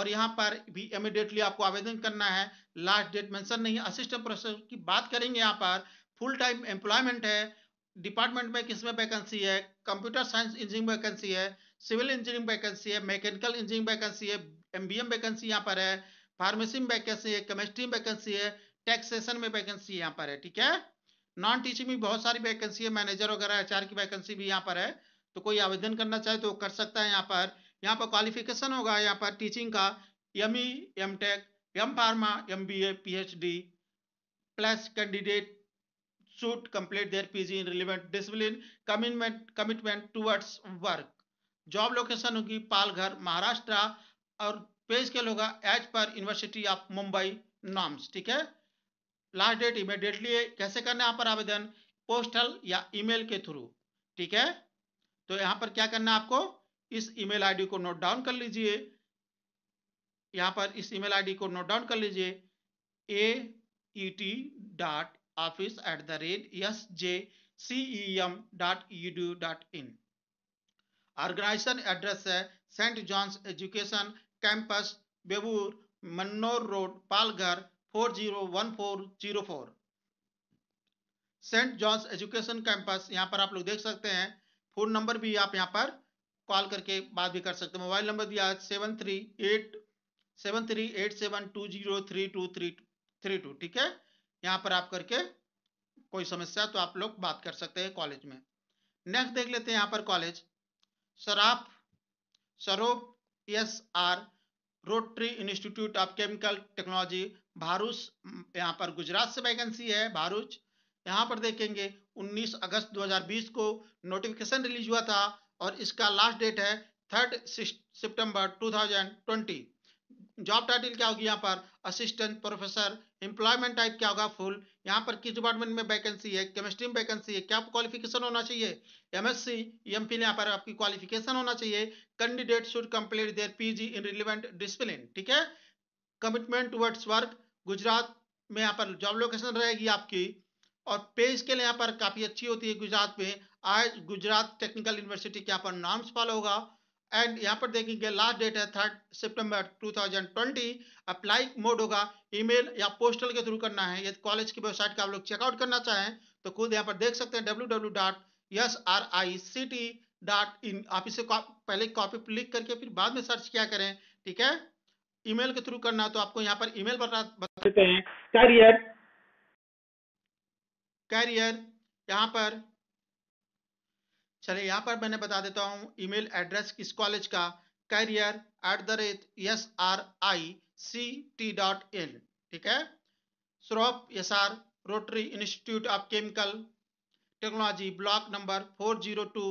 और यहाँ पर भी इमिडिएटली आपको आवेदन करना है लास्ट डेट मेंशन नहीं असिस्टेंट प्रोफेसर की बात करेंगे यहाँ पर फुल टाइम एम्प्लॉयमेंट है डिपार्टमेंट में किस में वैकेंसी है कंप्यूटर साइंस इंजीनियरिंग वैकेंसी है सिविल इंजीनियरिंग वैकेंसी है मैकेनिकल इंजीनियरिंग वैकेंसी है एमबीएम वैकेंसी यहाँ पर है फार्मेसी में वैकेंसी है केमिस्ट्री में वैकेंसी है टैक्सेशन में वैकेंसी यहाँ पर है ठीक है नॉन टीचिंग में बहुत सारी वैकेंसी है मैनेजर वगैरह एचआर की वैकेंसी भी यहाँ पर है तो कोई आवेदन करना चाहे तो कर सकता है यहाँ पर यहाँ पर क्वालिफिकेशन होगा यहाँ पर टीचिंग का M E M tech M pharma M B A P H D plus candidate should complete their PG in relevant discipline, commitment, commitment towards work. Job location होगी पालघर महाराष्ट्र और पे स्केल होगा एज पर university of Mumbai norms ठीक है last date immediately कैसे करना है यहाँ पर आवेदन पोस्टल या ईमेल के थ्रू ठीक है तो यहाँ पर क्या करना है आपको इस ईमेल आईडी को नोट डाउन कर लीजिए यहाँ पर इस ईमेल आईडी को नोट डाउन कर लीजिए A E T dot office at the rate S J C E M dot E D dot in organisation address है saint John's education campus Bebur road Palghar four zero one four zero four saint John's education campus यहाँ पर आप लोग देख सकते हैं phone number भी आप यहाँ पर कॉल करके बात भी कर सकते हैं मोबाइल नंबर दिया seven three eight seven three eight seven two zero three two three three two ठीक है यहाँ पर आप करके कोई समस्या तो आप लोग बात कर सकते हैं कॉलेज में नेक्स्ट देख लेते हैं यहाँ पर college Saraf Sarop S R rotary institute of chemical technology Bharuch यहाँ पर गुजरात से वैकेंसी है भारूच यहाँ पर देखेंगे 19 अगस्त 2020 को नोटिफिकेशन रिलीज हुआ था और इसका लास्ट डेट है थर्ड सितंबर 2020 जॉब टाइटल क्या होगी यहाँ पर असिस्टेंट प्रोफेसर एम्प्लॉयमेंट टाइप क्या होगा फुल यहाँ पर किस डिपार्टमेंट में वैकेंसी है केमिस्ट्री में वैकेंसी है क्या क्वालिफिकेशन होना चाहिए एमएससी एमफिल यहाँ पर आपकी क्वालिफिकेशन होना चाहिए candidate should complete their PG in relevant discipline ठीक है कमिटमेंट टूवर्ड्स वर्क गुजरात में यहाँ पर जॉब लोकेशन रहेगी आपकी और पे स्केल यहाँ पर काफ़ी अच्छी होती है गुजरात में आज गुजरात टेक्निकल यूनिवर्सिटी के यहाँ पर नाम्स फॉलो होगा एंड यहाँ पर देखेंगे लास्ट डेट है थर्ड सितंबर 2020 अप्लाई मोड होगा ईमेल या पोस्टल के थ्रू करना है यदि कॉलेज की वेबसाइट का आप लोग चेकआउट करना चाहें तो खुद यहाँ पर देख सकते हैं W W dot S R I C T dot in आप इसे पहले कॉपी लिख करके फिर बाद में सर्च किया करें ठीक है ईमेल के थ्रू करना है तो आपको यहाँ पर ईमेल बता देते हैं कैरियर कैरियर यहाँ पर चलिए यहाँ पर मैंने बता देता हूँ ईमेल एड्रेस किस कॉलेज का career at the rate S R I C T dot in ठीक है Shroff S R rotary institute of chemical technology block number four zero two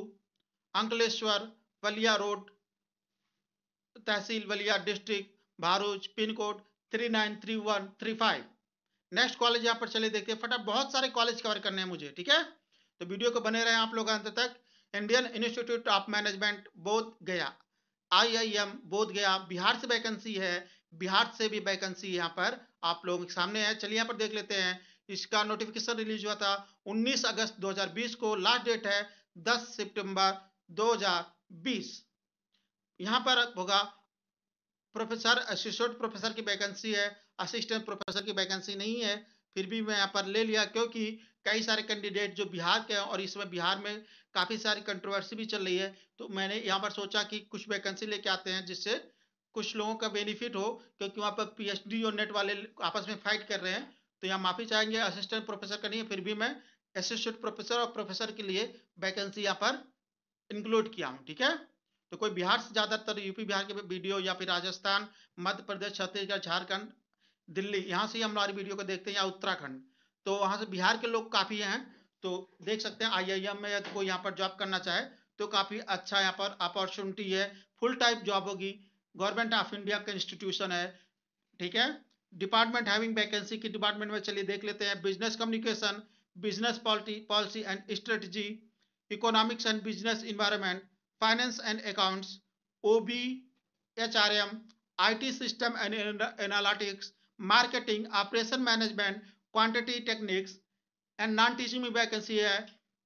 Ankleshwar Balia road तहसील Balia district Bharuch pin code three nine three one three five next college यहाँ पर चले देखते हैं फटाफट बहुत सारे कॉलेज कवर करने हैं मुझे ठीक है तो वीडियो को बने रहे आप लोग अंत तक इंडियन इंस्टीट्यूट ऑफ मैनेजमेंट बोध गया आईआईएम बोध गया बिहार से वैकेंसी है बिहार से भी वैकेंसी यहाँ पर आप लोगों के सामने है चलिए यहाँ पर देख लेते हैं इसका नोटिफिकेशन रिलीज हुआ था 19 अगस्त 2020 को लास्ट डेट है 10 सितंबर 2020 यहां पर होगा प्रोफेसर असिस्टेंट प्रोफेसर की वैकेंसी है असिस्टेंट प्रोफेसर की वैकेंसी नहीं है फिर भी मैं यहाँ पर ले लिया क्योंकि कई सारे कैंडिडेट जो बिहार के हैं और इसमें बिहार में काफ़ी सारी कंट्रोवर्सी भी चल रही है तो मैंने यहाँ पर सोचा कि कुछ वैकेंसी लेके आते हैं जिससे कुछ लोगों का बेनिफिट हो क्योंकि वहाँ पर पीएचडी और नेट वाले आपस में फाइट कर रहे हैं तो यहाँ माफ़ी चाहेंगे असिस्टेंट प्रोफेसर का नहीं है फिर भी मैं असिस्टेंट प्रोफेसर और प्रोफेसर के लिए वैकेंसी यहाँ पर इंक्लूड किया हूँ ठीक है तो कोई बिहार से ज़्यादातर यूपी बिहार के वीडियो या फिर राजस्थान मध्य प्रदेश छत्तीसगढ़ झारखंड दिल्ली यहाँ से ही हम हमारी वीडियो को देखते हैं या उत्तराखंड तो वहाँ से बिहार के लोग काफ़ी हैं तो देख सकते हैं आईआईएम में यदि कोई यहाँ पर जॉब करना चाहे तो काफ़ी अच्छा यहाँ पर अपॉर्चुनिटी है फुल टाइप जॉब होगी गवर्नमेंट ऑफ इंडिया का इंस्टीट्यूशन है ठीक है डिपार्टमेंट हैविंग वैकेंसी की डिपार्टमेंट में चलिए देख लेते हैं business communication business polity policy and strategy economics and business environment finance and accounts O B H R M I T system and analytics marketing operation management quantity techniques and non teaching में vacancy है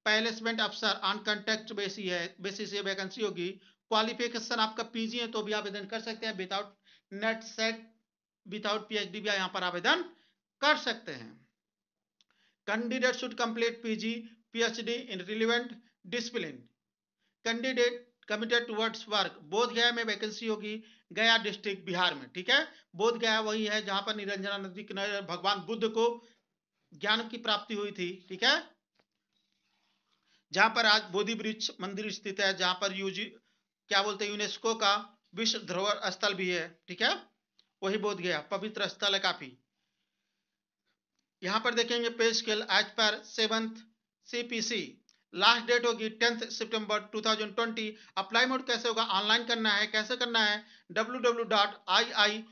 placement अफसर on contact basis है basis ये vacancy होगी qualification आपका PG है तो भी आवेदन कर सकते हैं without NET SET without PhD भी यहाँ पर आवेदन कर सकते हैं candidate should complete PG PhD in relevant discipline candidate committed towards work Bodh Gaya में वैकेंसी होगी गया डिस्ट्रिक्ट बिहार में ठीक है बोध गया वही है जहां पर निरंजना नदी किनारे भगवान बुद्ध को ज्ञान की प्राप्ति हुई थी ठीक है जहां पर आज बोधि ब्रिज मंदिर स्थित है जहां पर यूजी क्या बोलते हैं यूनेस्को का विश्व धरोहर स्थल भी है ठीक है वही बोध गया पवित्र स्थल है काफी यहां पर देखेंगे पे स्केल एज पर सेवंथ सी लास्ट डेट होगी टेंथ सितंबर 2020 अप्लाई मोड कैसे होगा ऑनलाइन करना है कैसे करना है W W dot I I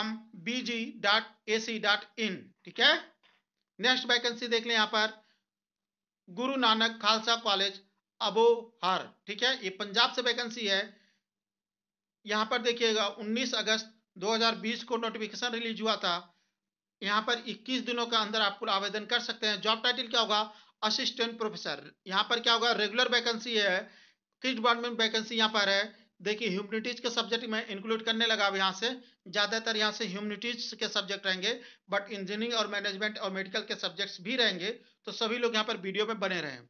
M B G dot A C dot in ठीक है नेक्स्ट वैकेंसी देख लें यहाँ पर गुरु नानक खालसा कॉलेज अबोहर ठीक है ये पंजाब से वैकेंसी है यहाँ पर देखिएगा 19 अगस्त 2020 को नोटिफिकेशन रिलीज हुआ था यहाँ पर 21 दिनों का अंदर आप आवेदन कर सकते हैं जॉब टाइटल क्या होगा असिस्टेंट प्रोफेसर यहाँ पर क्या होगा रेगुलर वैकेंसी है किस डिपार्टमेंट वैकेंसी यहाँ पर है देखिए ह्यूमनिटीज के सब्जेक्ट में इंक्लूड करने लगा अब यहाँ से ज़्यादातर यहाँ से ह्यूमनिटीज के सब्जेक्ट रहेंगे बट इंजीनियरिंग और मैनेजमेंट और मेडिकल के सब्जेक्ट्स भी रहेंगे तो सभी लोग यहाँ पर वीडियो में बने रहें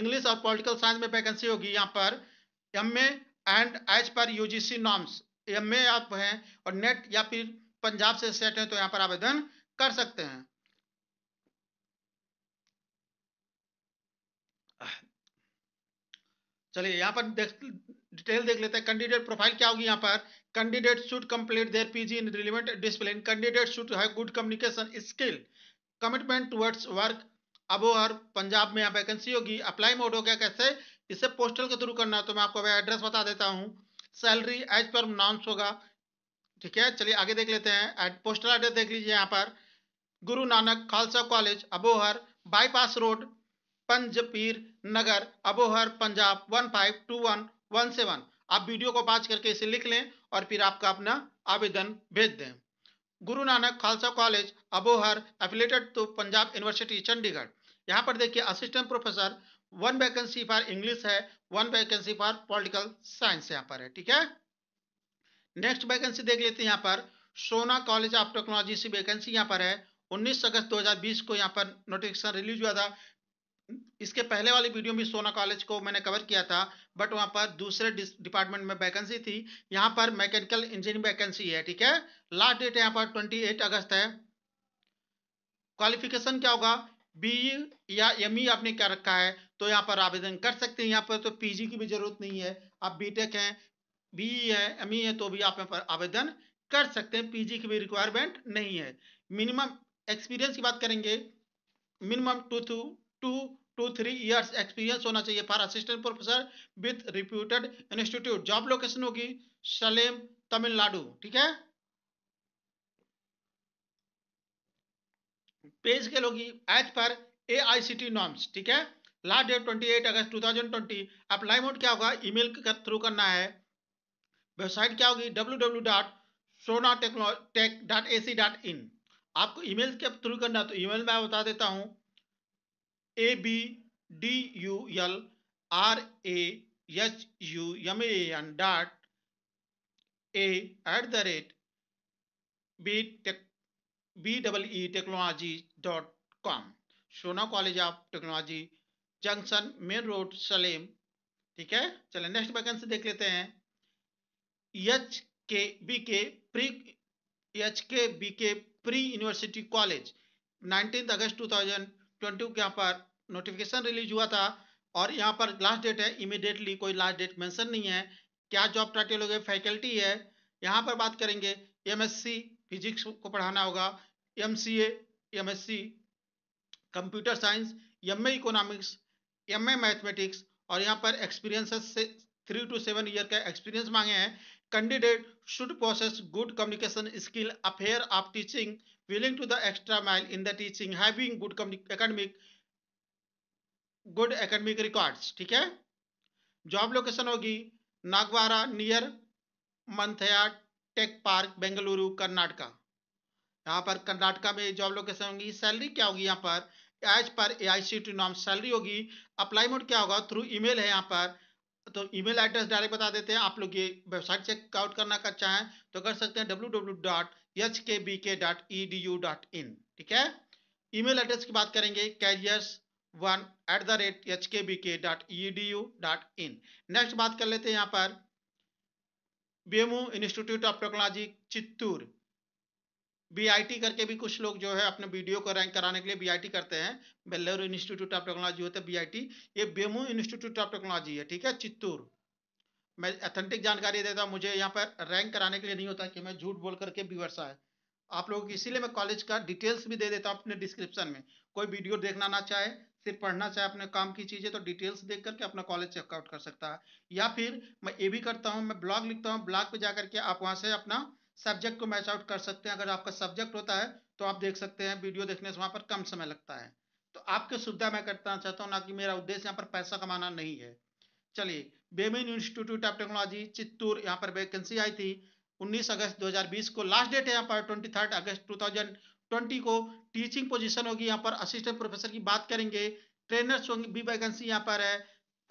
इंग्लिश और पॉलिटिकल साइंस में वैकेंसी होगी यहाँ पर एम एंड एज पर U G C norms M आप हैं और नेट या फिर पंजाब से सेट हैं तो यहाँ पर आवेदन कर सकते हैं चलिए यहाँ पर देख डिटेल देख लेते हैं कैंडिडेट प्रोफाइल क्या होगी यहाँ पर candidate should complete their PG in relevant discipline candidate should have good communication skill commitment towards work अब और पंजाब में यहाँ वैकेंसी होगी अप्लाई मोड हो गया कैसे इसे पोस्टल के थ्रू करना है तो मैं आपको एड्रेस बता देता हूँ सैलरी एज पर नाउंस होगा ठीक है चलिए आगे देख लेते हैं पोस्टल एड्रेस देख लीजिए यहाँ पर Guru Nanak Khalsa college Abohar bypass road Panjpir Nagar Abohar Punjab one five two one one seven आप वीडियो को पाँच करके इसे लिख लें और फिर आपका अपना आवेदन भेज दें Guru Nanak Khalsa college Abohar affiliated to Punjab university Chandigarh यहाँ पर देखिए assistant professor one vacancy for English है one vacancy for political science यहाँ पर है ठीक है नेक्स्ट वैकेंसी देख लेते हैं यहाँ पर सोना कॉलेज ऑफ टेक्नोलॉजी से वैकेंसी यहाँ पर है 19 अगस्त 2020 को यहाँ पर नोटिफिकेशन रिलीज हुआ था इसके पहले वाली वीडियो में सोना कॉलेज को मैंने कवर किया था बट वहाँ पर दूसरे डिपार्टमेंट में वैकेंसी थी यहाँ पर मैकेनिकल इंजीनियरिंग वैकेंसी है ठीक है लास्ट डेट यहाँ पर 28 अगस्त है क्वालिफिकेशन क्या होगा बी या एम e आपने क्या रखा है तो यहाँ पर आवेदन कर सकते हैं यहाँ पर तो पीजी की भी जरूरत नहीं है आप बीटेक हैं बी e है एम e है तो भी आप यहाँ पर आवेदन कर सकते हैं पीजी की भी रिक्वायरमेंट नहीं है मिनिमम एक्सपीरियंस की बात करेंगे minimum two two two two three years experience होना चाहिए for assistant professor with reputed institute job location होगी सलेम तमिलनाडु ठीक है पेज के लोग as per A I C T norms ठीक है last date twenty eight August two thousand twenty apply mode क्या होगा ईमेल के थ्रू करना है वेबसाइट क्या होगी डब्ल्यू डब्ल्यू डॉट सोना टेक्नोलॉ tech dot A C dot in आपको ईमेल के थ्रू करना है तो ईमेल मैं बता देता हूँ A B D U L R A H U M N dot A at the rate B tech B double E technology dot com Sona college of technology junction main road Salem ठीक है चले next vacancy देख लेते हैं H K B K pre H K B K pre university college 19 August thousand twenty के यहाँ पर notification release हुआ था और यहाँ पर लास्ट डेट है इमिडिएटली कोई लास्ट डेट मेंशन नहीं है क्या जॉब टाइटल हो गए फैकल्टी है यहाँ पर बात करेंगे एमएससी फिजिक्स को पढ़ाना होगा MCA MSc computer science M A economics M A mathematics और यहाँ पर एक्सपीरियंसेस से थ्री टू सेवन ईयर का एक्सपीरियंस मांगे हैं candidate should process good communication skill affair of teaching willing to the extra mile in the teaching having good academic good academic records ठीक है job location होगी Nagavara near Manyata tech park Bengaluru Karnataka यहाँ पर कर्नाटका में job location होगी salary क्या होगी यहाँ पर as per A I C T नॉम सैलरी होगी अप्लाई मोड क्या होगा थ्रू ईमेल है यहाँ पर तो ईमेल एड्रेस डायरेक्ट बता देते हैं आप लोग ये वेबसाइट चेकआउट करना का चाहें तो कर सकते हैं W W dot H K B K dot E D U dot in ठीक है ईमेल एड्रेस की बात करेंगे careers one at the rate H K B K dot E D U dot in next बात कर लेते हैं यहाँ पर B institute of technology Chittoor BIT करके भी कुछ लोग जो है अपने वीडियो को रैंक कराने के लिए बीआईटी करते हैं बेल्लोर इंस्टीट्यूट ऑफ टेक्नोलॉजी होता है बीआईटी ये बेमू इंस्टीट्यूट ऑफ टेक्नोलॉजी है ठीक है चित्तूर मैं अथेंटिक जानकारी देता हूँ मुझे यहाँ पर रैंक कराने के लिए नहीं होता कि मैं झूठ बोल करके व्यूवर्स आए आप लोगों को इसीलिए मैं कॉलेज का डिटेल्स भी दे देता हूँ अपने डिस्क्रिप्शन में कोई वीडियो देखना ना चाहे सिर्फ पढ़ना चाहे अपने काम की चीज़ें तो डिटेल्स देख करके अपना कॉलेज चेकआउट कर सकता है या फिर मैं ये भी करता हूँ मैं ब्लॉग लिखता हूँ ब्लॉग पे जा करके आप वहाँ से अपना सब्जेक्ट को मैच आउट कर सकते हैं अगर आपका सब्जेक्ट होता है तो आप देख सकते हैं वीडियो देखने से वहाँ पर कम समय लगता है तो आपकी सुविधा मैं करना चाहता हूँ ना कि मेरा उद्देश्य यहाँ पर पैसा कमाना नहीं है चलिए बेमिन इंस्टीट्यूट ऑफ टेक्नोलॉजी चित्तूर यहाँ पर वैकेंसी आई थी 19 अगस्त 2020 को लास्ट डेट है यहाँ पर 23 अगस्त 2020 को टीचिंग पोजीशन होगी यहाँ पर असिस्टेंट प्रोफेसर की बात करेंगे ट्रेनर्स होंगे भी वैकेंसी यहाँ पर है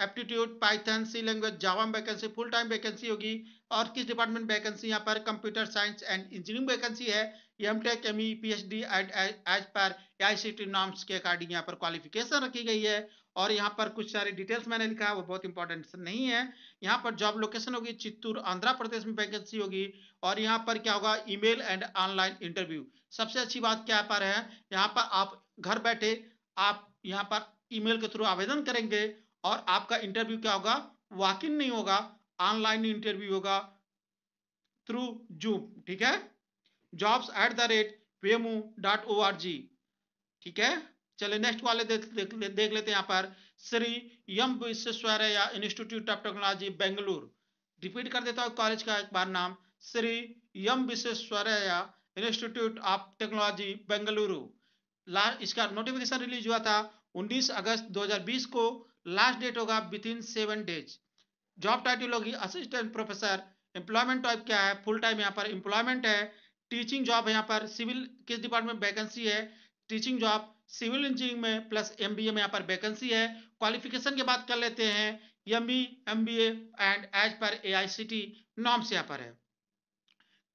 aptitude Python C language Java में वैकेंसी फुल टाइम वैकेंसी होगी और किस डिपार्टमेंट वैकेंसी यहाँ पर computer science and engineering vacancy है M tech M E P H D as पर A I C T norms के अकॉर्डिंग यहाँ पर क्वालिफिकेशन रखी गई है और यहाँ पर कुछ सारी डिटेल्स मैंने लिखा है वो बहुत इंपॉर्टेंट नहीं है यहाँ पर जॉब लोकेशन होगी चित्तूर आंध्र प्रदेश में वैकेंसी होगी और यहाँ पर क्या होगा ईमेल एंड ऑनलाइन इंटरव्यू सबसे अच्छी बात क्या पर है यहाँ पर आप घर बैठे आप यहाँ पर ईमेल के थ्रू आवेदन करेंगे और आपका इंटरव्यू क्या होगा वॉक नहीं होगा ऑनलाइन इंटरव्यू होगा थ्रू जूम ठीक है जॉब्स एट द रेट पेमू डॉट ओ आर जी ठीक है चले नेक्स्ट वाले देख, देख, देख लेते हैं यहाँ पर Shri M Visvesvaraya institute of technology Bengaluru repeat कर देता हूँ कॉलेज का एक बार नाम Shri M Visvesvaraya institute of technology Bengaluru इसका नोटिफिकेशन रिलीज हुआ था 19 अगस्त 2020 को लास्ट डेट होगा within seven days job title होगी असिस्टेंट प्रोफेसर एम्प्लॉयमेंट टाइप क्या है फुल टाइम यहाँ पर एम्प्लॉयमेंट है टीचिंग जॉब है यहाँ पर सिविल किस डिपार्टमेंट वैकेंसी है टीचिंग जॉब सिविल इंजीनियरिंग में प्लस एम बी ए में यहाँ पर वैकेंसी है क्वालिफिकेशन की बात कर लेते हैं M B M B A and as per A I C T norms यहाँ पर है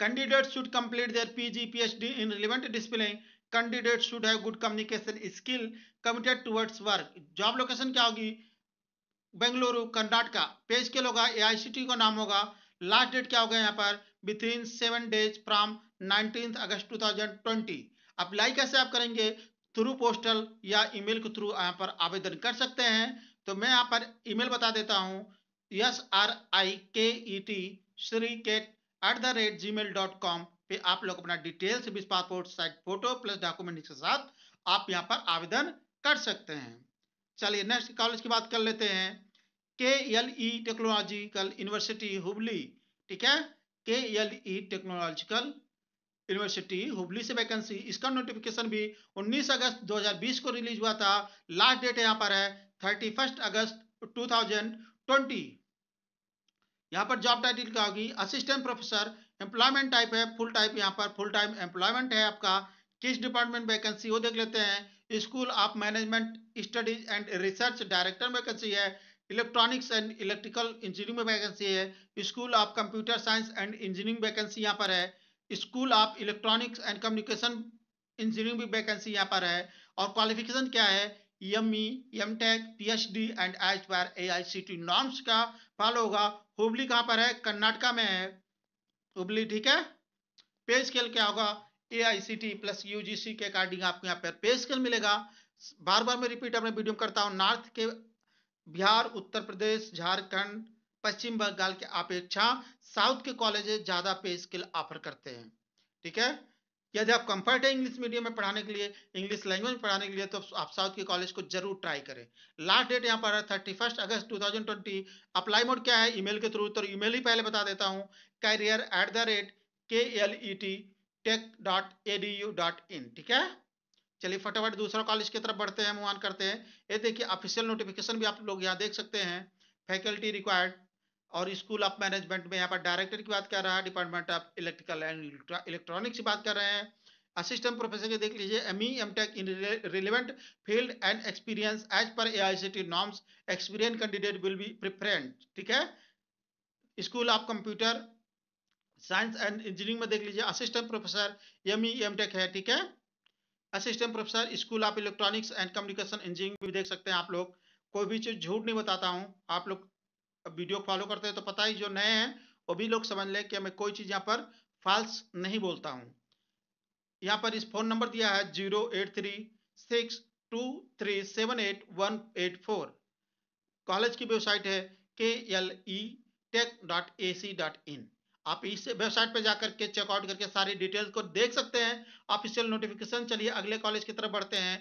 candidate should complete their P G P H D in relevant displaying candidate should have good communication skill committed towards work job location क्या होगी Bengaluru Karnataka page के लोग ए I C T का नाम होगा लास्ट डेट क्या होगा यहाँ पर within seven days from nineteen August 2020 apply कैसे आप करेंगे थ्रू पोस्टल या ईमेल के थ्रू यहाँ पर आवेदन कर सकते हैं तो मैं यहाँ पर ईमेल बता देता हूँ S R I K E T Shri केट at the rate ji mail dot com पे आप लोग अपना डिटेल्स बीस passport size photo plus document के साथ आप यहाँ पर आवेदन कर सकते हैं चलिए नेक्स्ट कॉलेज की बात कर लेते हैं K L E technological university Hubli ठीक है K L E technological university Hubli से वैकेंसी इसका नोटिफिकेशन भी 19 अगस्त 2020 को रिलीज हुआ था लास्ट डेट यहाँ पर है 31 अगस्त 2020 यहाँ पर जॉब टाइटल क्या होगी असिस्टेंट प्रोफेसर एम्प्लॉयमेंट टाइप है फुल टाइप यहाँ पर फुल टाइम एम्प्लॉयमेंट है आपका किस डिपार्टमेंट वैकेंसी वो देख लेते हैं school of management studies and research director vacancy है इलेक्ट्रॉनिक्स एंड इलेक्ट्रिकल इंजीनियरिंग में वैकेंसी है school of computer science and engineering vacancy यहाँ पर है school of electronics and communication engineering भी वैकेंसी यहाँ पर है और क्वालिफिकेशन क्या है M E M tech P H D and एच बार A I C T norms का फॉलो होगा हुबली कहाँ पर है कर्नाटका में है हुबली ठीक है पे स्केल क्या होगा A I C T plus U G C के अकॉर्डिंग आपको यहाँ पर पे स्केल मिलेगा बार बार मैं रिपीट अपने वीडियो करता हूँ नॉर्थ के बिहार उत्तर प्रदेश झारखंड पश्चिम बंगाल के अपेक्षा साउथ के कॉलेजेस ज़्यादा पे स्किल ऑफर करते हैं ठीक है यदि आप कंफर्ट है इंग्लिश मीडियम में पढ़ाने के लिए इंग्लिश लैंग्वेज पढ़ाने के लिए तो आप साउथ के कॉलेज को जरूर ट्राई करें लास्ट डेट यहाँ पर thirty first August two thousand twenty apply mode क्या है ईमेल के थ्रू तो ईमेल ही पहले बता देता हूँ career at the rate K L E T tech dot A D U dot in ठीक है चलिए फटाफट दूसरा कॉलेज की तरफ बढ़ते हैं मूव करते हैं ये देखिए ऑफिशियल नोटिफिकेशन भी आप लोग यहाँ देख सकते हैं फैकल्टी रिक्वायर्ड और स्कूल ऑफ मैनेजमेंट में यहाँ पर डायरेक्टर की बात कर रहा है department of electrical and electronics की बात कर रहे हैं असिस्टेंट प्रोफेसर के देख लीजिए M E M tech in relevant field and experience as पर A I C T norms experience candidate will be preferred ठीक है school of computer science and engineering में देख लीजिए assistant professor M E M tech है ठीक है assistant professor school of electronics and communication engineering भी देख सकते हैं आप लोग कोई भी चीज़ झूठ नहीं बताता हूँ आप लोग वीडियो फॉलो करते हैं तो पता ही जो नए हैं वो भी लोग समझ लें कि मैं कोई चीज़ यहाँ पर फॉल्स नहीं बोलता हूँ यहाँ पर इस फोन नंबर दिया है zero eight three six two three seven eight one eight four college की वेबसाइट है K L E tech dot A C dot in आप इस वेबसाइट पर जाकर के चेकआउट करके सारी डिटेल्स को देख सकते हैं ऑफिशियल नोटिफिकेशन चलिए अगले कॉलेज की तरफ बढ़ते हैं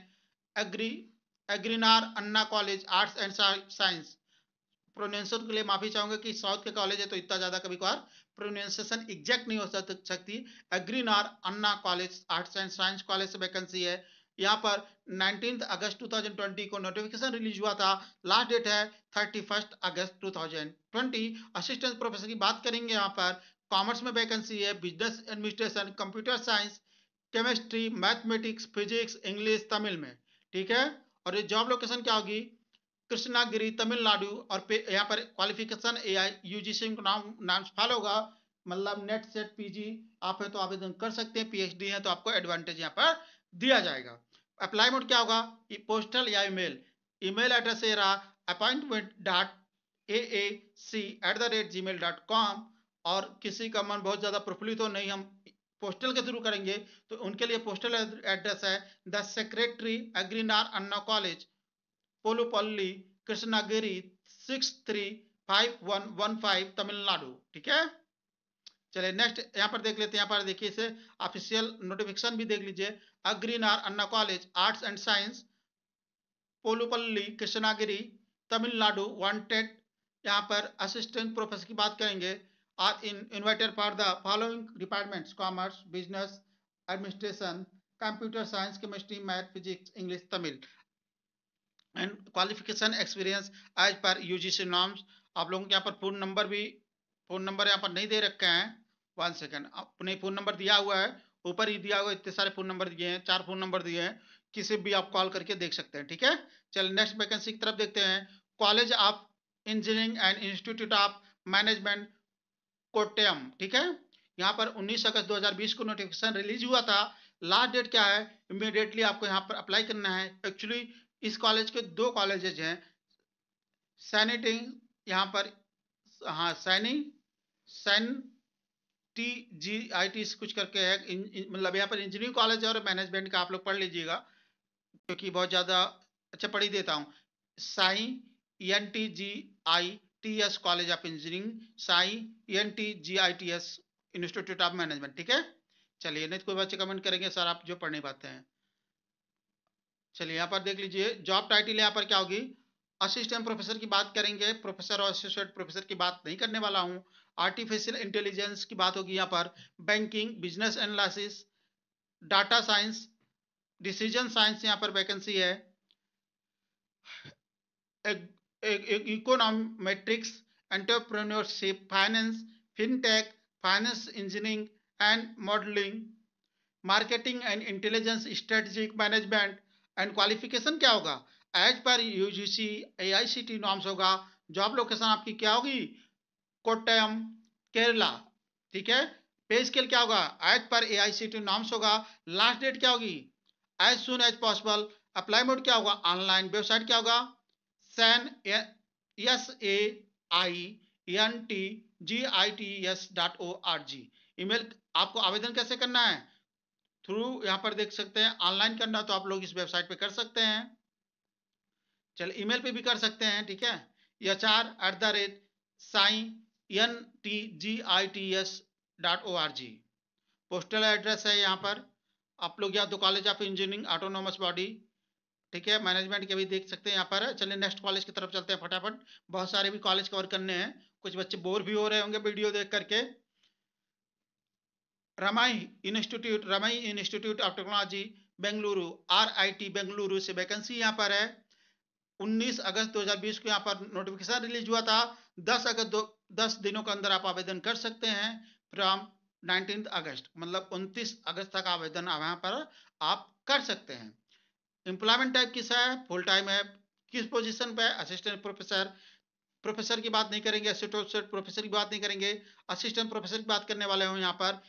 agri Agrinar Anna college arts and science pronunciation के लिए माफी चाहूंगा कि साउथ के कॉलेज है तो इतना ज्यादा कभी कभार प्रोनाउंसिएशन एग्जैक्ट नहीं हो सकती Agrinar Anna college arts and science college से वैकेंसी है यहाँ पर 19 अगस्त 2020 को नोटिफिकेशन रिलीज हुआ था लास्ट डेट है 31 अगस्त 2020 असिस्टेंट प्रोफेसर की बात करेंगे यहाँ पर कॉमर्स में वैकेंसी है business administration computer science chemistry mathematics physics English Tamil में ठीक है और ये जॉब लोकेशन क्या होगी कृष्णागिरी तमिलनाडु और यहाँ पर क्वालिफिकेशन ए आई यू जी नाम नाम फॉलो होगा मतलब नेट सेट पीजी आप हैं तो आवेदन कर सकते हैं पीएचडी है तो आपको एडवांटेज यहाँ पर दिया जाएगा अप्लाई मोड क्या होगा पोस्टल या ईमेल ईमेल एड्रेस ये रहा appointment dot A A C at the rate ji mail dot com और किसी का मन बहुत ज़्यादा प्रफुल्लित हो नहीं हम पोस्टल के थ्रू करेंगे तो उनके लिए पोस्टल एड्रेस है the secretary Agrinar Anna college Polupalli Krishnagiri six three five one one five Tamil Nadu ठीक है चलिए नेक्स्ट यहाँ पर देख लेते हैं यहाँ पर देखिए इसे ऑफिशियल नोटिफिकेशन भी देख लीजिए Agrinar Anna college arts and science Polupalli Krishnagiri Tamil Nadu wanted यहाँ पर असिस्टेंट प्रोफेसर की बात करेंगे are in, invited for the following departments commerce business administration computer science chemistry math physics english tamil and qualification experience as पर यूजीसी नॉर्म्स आप लोगों के यहाँ पर फोन नंबर भी फोन नंबर यहाँ पर नहीं दे रखे हैं वन सेकेंड अपने फोन नंबर दिया हुआ है ऊपर ही दिया हुआ है इतने सारे फोन नंबर दिए हैं चार फोन नंबर दिए हैं किसी भी आप कॉल करके देख सकते हैं ठीक है चलिए नेक्स्ट वैकेंसी की तरफ देखते हैं college of engineering and institute of management कोटेम ठीक है यहाँ पर 19 अगस्त 2020 को नोटिफिकेशन रिलीज हुआ था लास्ट डेट क्या है इमिडिएटली आपको यहाँ पर अप्लाई करना है एक्चुअली इस कॉलेज के दो कॉलेजेज हैं सैनिटिंग यहाँ पर हाँ सैनी सैन टी जी आई टी कुछ करके है मतलब यहाँ पर इंजीनियरिंग कॉलेज और मैनेजमेंट का आप लोग पढ़ लीजिएगा क्योंकि बहुत ज़्यादा अच्छा पढ़ ही देता हूँ Sai N T G I TS college of engineering Sai N T G I T S institute of management ठीक है चलिए नहीं तो कोई बच्चे कमेंट करेंगे सर आप जो पढ़ने पाते हैं चलिए यहाँ पर देख लीजिए जॉब टाइटल यहाँ पर क्या होगी असिस्टेंट प्रोफेसर की बात करेंगे प्रोफेसर और एसोसिएट प्रोफेसर की बात नहीं करने वाला हूँ आर्टिफिशियल इंटेलिजेंस की बात होगी यहाँ पर banking business analysis data science decision science यहाँ पर वैकेंसी है econometrics entrepreneurship finance fintech finance engineering and modeling marketing and intelligence strategic management and qualification क्या होगा एज पर U G C A I C T norms होगा job location आपकी क्या होगी कोटम केरला ठीक है पे स्केल क्या होगा एज पर A I C T norms होगा लास्ट डेट क्या होगी as soon as possible apply mode क्या होगा ऑनलाइन वेबसाइट क्या होगा सैन S A I N T G I T S dot O R G email आपको आवेदन कैसे करना है थ्रू यहाँ पर देख सकते हैं ऑनलाइन करना तो आप लोग इस वेबसाइट पे कर सकते हैं ई ईमेल पे भी कर सकते हैं ठीक है H R at the rate Sai N T G I T S dot O R G postal address है यहाँ पर आप लोग या तो college of engineering autonomous body ठीक है मैनेजमेंट के भी देख सकते हैं यहाँ पर चलिए नेक्स्ट कॉलेज की तरफ चलते हैं फटाफट बहुत सारे भी कॉलेज कवर करने हैं कुछ बच्चे बोर भी हो रहे होंगे वीडियो देख करके Ramaiah institute Ramaiah institute of technology Bengaluru R Bengaluru से वैकेंसी यहाँ पर है 19 अगस्त 2020 को यहाँ पर नोटिफिकेशन रिलीज हुआ था 10 अगस्त दो दस दिनों के अंदर आप आवेदन कर सकते हैं फ्रॉम 19 अगस्त मतलब 29 अगस्त तक आवेदन यहाँ पर आप कर सकते हैं एम्प्लॉयमेंट टाइप किस है फुल टाइम है किस पोजीशन पे असिस्टेंट प्रोफेसर प्रोफेसर की बात नहीं करेंगे असिस्टेंट प्रोफेसर की बात नहीं करेंगे असिस्टेंट प्रोफेसर की बात करने वाले हों यहाँ पर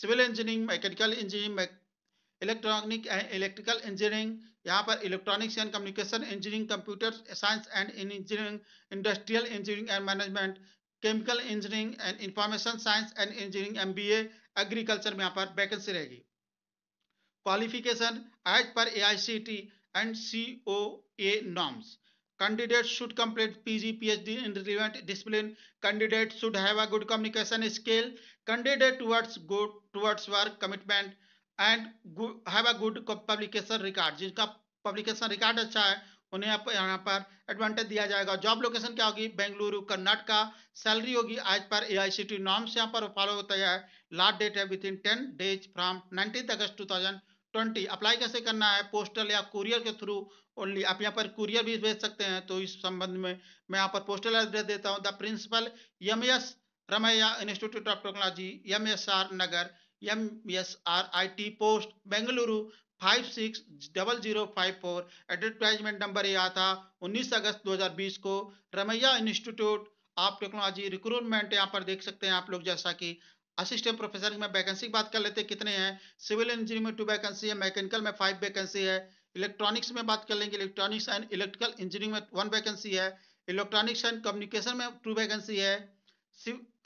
civil engineering mechanical engineering electronic and electrical engineering यहाँ पर electronics and communication engineering computer science and engineering industrial engineering and management chemical engineering and information science and engineering M agriculture में यहाँ पर वैकेंसी रहेगी qualification as per AICT and COA norms. Candidates should complete PG, PhD in relevant discipline. Candidates should have a good communication skill. Candidate towards good towards work commitment and good, have a good publication record. जिनका publication record अच्छा है उन्हें आप यहाँ पर advantage दिया जाएगा job location क्या होगी बेंगलुरु कर्नाटका सैलरी होगी आज पर A I C T norms यहाँ पर फॉलो होता है लास्ट डेट है within ten days from nineteen August two thousand twenty apply कैसे करना है पोस्टल या कुरियर के थ्रू ओनली आप यहाँ पर कुरियर भी भेज सकते हैं तो इस संबंध में मैं यहाँ पर पोस्टल एड्रेस देता हूँ the principal M S Ramaiah institute of technology M S R Nagar M S R I T post Bengaluru five six double zero five four advertisement number ये आता उन्नीस अगस्त दो हज़ार बीस को Ramaiah institute of technology recruitment यहाँ पर देख सकते हैं आप लोग जैसा कि असिस्टेंट प्रोफेसर में वैकेंसी की बात कर लेते हैं कितने हैं सिविल इंजीनियरिंग में टू वैकेंसी है मैकेनिकल में फाइव वैकेंसी है इलेक्ट्रॉनिक्स में बात कर लेंगे इलेक्ट्रॉनिक्स एंड इलेक्ट्रिकल इंजीनियरिंग में वन वैकेंसी है इलेक्ट्रॉनिक्स एंड कम्युनिकेशन में टू वैकेंसी है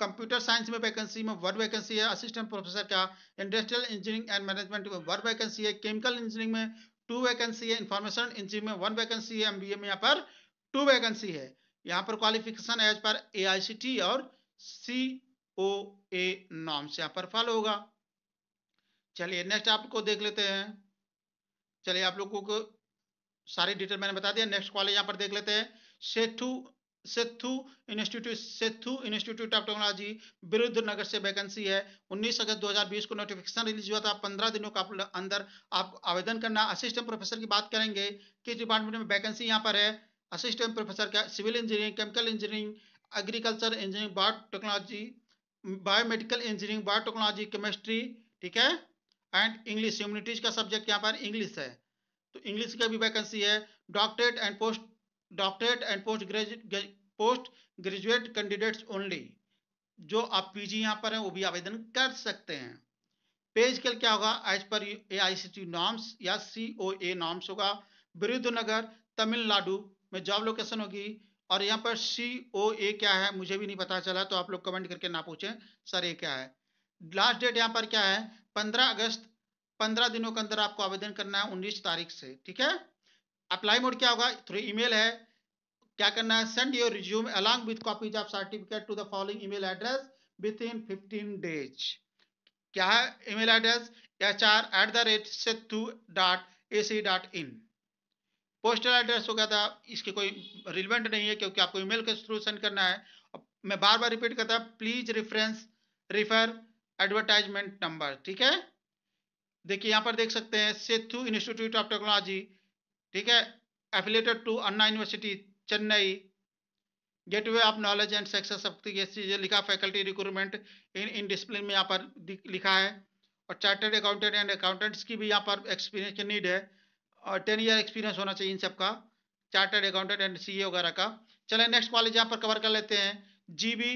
कंप्यूटर साइंस में वैकेंसी में वन वैकेंसी है असिस्टेंट प्रोफेसर का इंडस्ट्रियल इंजीनियरिंग एंड मैनेजमेंट में वन वैकेंसी है केमिकल इंजीनियरिंग में टू वैकेंसी है इंफॉर्मेशन इंजीनियरिंग में वन वैकेंसी है एमबीए में यहाँ पर टू वैकेंसी है यहाँ पर क्वालिफिकेशन एज पर ए और सी ओ ए नाम से यहाँ पर फल होगा चलिए नेक्स्ट आपको देख लेते हैं चलिए आप लोगों को सारी डिटेल मैंने बता दिया नेक्स्ट कॉलेज यहाँ पर देख लेते हैं Sethu Sethu institute Sethu institute of technology Virudhunagar से वैकेंसी है 19 अगस्त 2020 को नोटिफिकेशन रिलीज हुआ था 15 दिनों का अंदर आप आवेदन करना असिस्टेंट प्रोफेसर की बात करेंगे किस डिपार्टमेंट में वैकेंसी यहाँ पर है असिस्टेंट प्रोफेसर का civil engineering chemical engineering agriculture engineering biotechnology biomedical engineering biotechnology chemistry ठीक है एंड इंग्लिश ह्यूमिनिटीज का सब्जेक्ट यहाँ पर इंग्लिश है तो इंग्लिश का भी वैकेंसी है doctorate and post doctorate and post graduate post graduate candidates only जो आप पीजी यहाँ पर हैं वो भी आवेदन कर सकते हैं पे स्केल क्या होगा एज पर A I C T norms या सी ओ ए नॉर्म्स होगा विरुद्ध नगर तमिलनाडु में जॉब लोकेशन होगी और यहाँ पर सी ओ ए क्या है मुझे भी नहीं पता चला तो आप लोग कमेंट करके ना पूछें सर ये क्या है लास्ट डेट यहाँ पर क्या है पंद्रह अगस्त पंद्रह दिनों के अंदर आपको आवेदन करना है उन्नीस तारीख से ठीक है अप्लाई मोड क्या होगा थ्रू ईमेल है क्या करना है send your resume along with copies of certificate to the following email address within fifteen days क्या है email address H R at the rate Sethu dot A C dot in postal address हो गया था इसके कोई relevant नहीं है क्योंकि आपको ईमेल के थ्रू सेंड करना है मैं बार बार रिपीट करता please reference refer advertisement number ठीक है देखिए यहाँ पर देख सकते हैं सेथु इंस्टीट्यूट ऑफ टेक्नोलॉजी ठीक है affiliated to Anna university Chennai gateway of knowledge and success of ये लिखा faculty recruitment in in discipline में यहाँ पर लिखा है और चार्टर्ड अकाउंटेंट एंड अकाउंटेंट्स की भी यहाँ पर एक्सपीरियंस की नीड है और टेन ईयर एक्सपीरियंस होना चाहिए इन सब का चार्टर्ड अकाउंटेंट एंड सी वगैरह का चले नेक्स्ट कॉलेज यहाँ पर कवर कर लेते हैं G B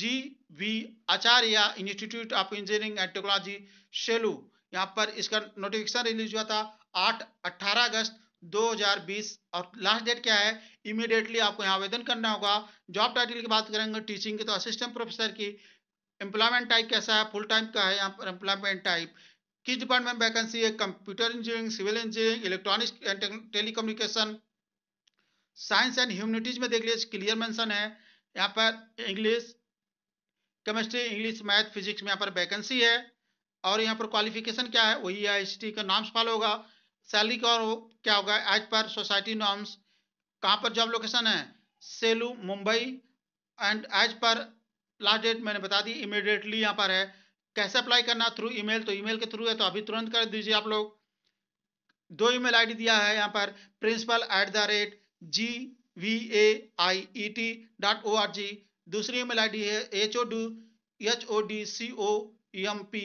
G V Acharya institute of engineering and technology Shelu यहाँ पर इसका नोटिफिकेशन रिलीज हुआ था आठ अट्ठारह अगस्त 2020 और लास्ट डेट क्या है इमीडिएटली आपको यहाँ आवेदन करना होगा जॉब टाइटल की बात करेंगे टीचिंग की तो असिस्टेंट प्रोफेसर की एम्प्लॉयमेंट टाइप कैसा है फुल टाइम का है यहाँ पर एम्प्लॉयमेंट टाइप किस डिपार्टमेंट वैकेंसी है computer engineering civil engineering electronics and telecommunication science and humanities में देख लीजिए क्लियर मेंशन है यहाँ पर English chemistry English math physics में यहाँ पर वैकेंसी है और यहाँ पर क्वालिफिकेशन क्या है वही आई सी का नॉर्म्स फॉलो होगा सैलरी का हो, क्या होगा एज पर सोसाइटी नॉर्म्स कहाँ पर जॉब लोकेशन है सेलू मुंबई एंड एज पर लास्ट डेट मैंने बता दी इमिडिएटली यहाँ पर है कैसे अप्लाई करना थ्रू ईमेल तो ईमेल के थ्रू है तो अभी तुरंत कर दीजिए आप लोग दो ईमेल आईडी दिया है यहाँ पर principal at the rate G V A I E T dot O R G दूसरी ईमेल आईडी है H O D H O D C O M P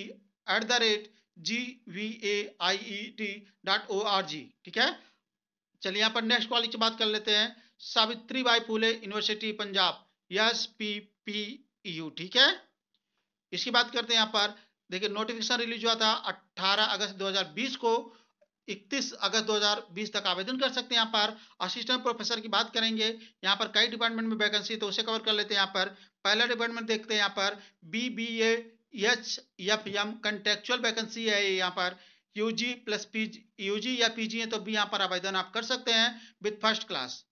at the rate G V A I E T dot O R G ठीक है चलिए यहाँ पर next college की बात कर लेते हैं Savitri Bai Phule university Punjab S P P U ठीक है इसकी बात करते हैं यहाँ पर देखिए नोटिफिकेशन रिलीज हुआ था 18 अगस्त 2020 को 31 अगस्त 2020 तक आवेदन कर सकते हैं यहाँ पर असिस्टेंट प्रोफेसर की बात करेंगे यहाँ पर कई डिपार्टमेंट में वैकेंसी तो उसे कवर कर लेते हैं यहाँ पर पहला डिपार्टमेंट देखते हैं यहाँ पर B B H F M contractual vacancy है यहाँ पर U G plus P U G या पी जी है तो भी यहाँ पर आवेदन आप कर सकते हैं with first class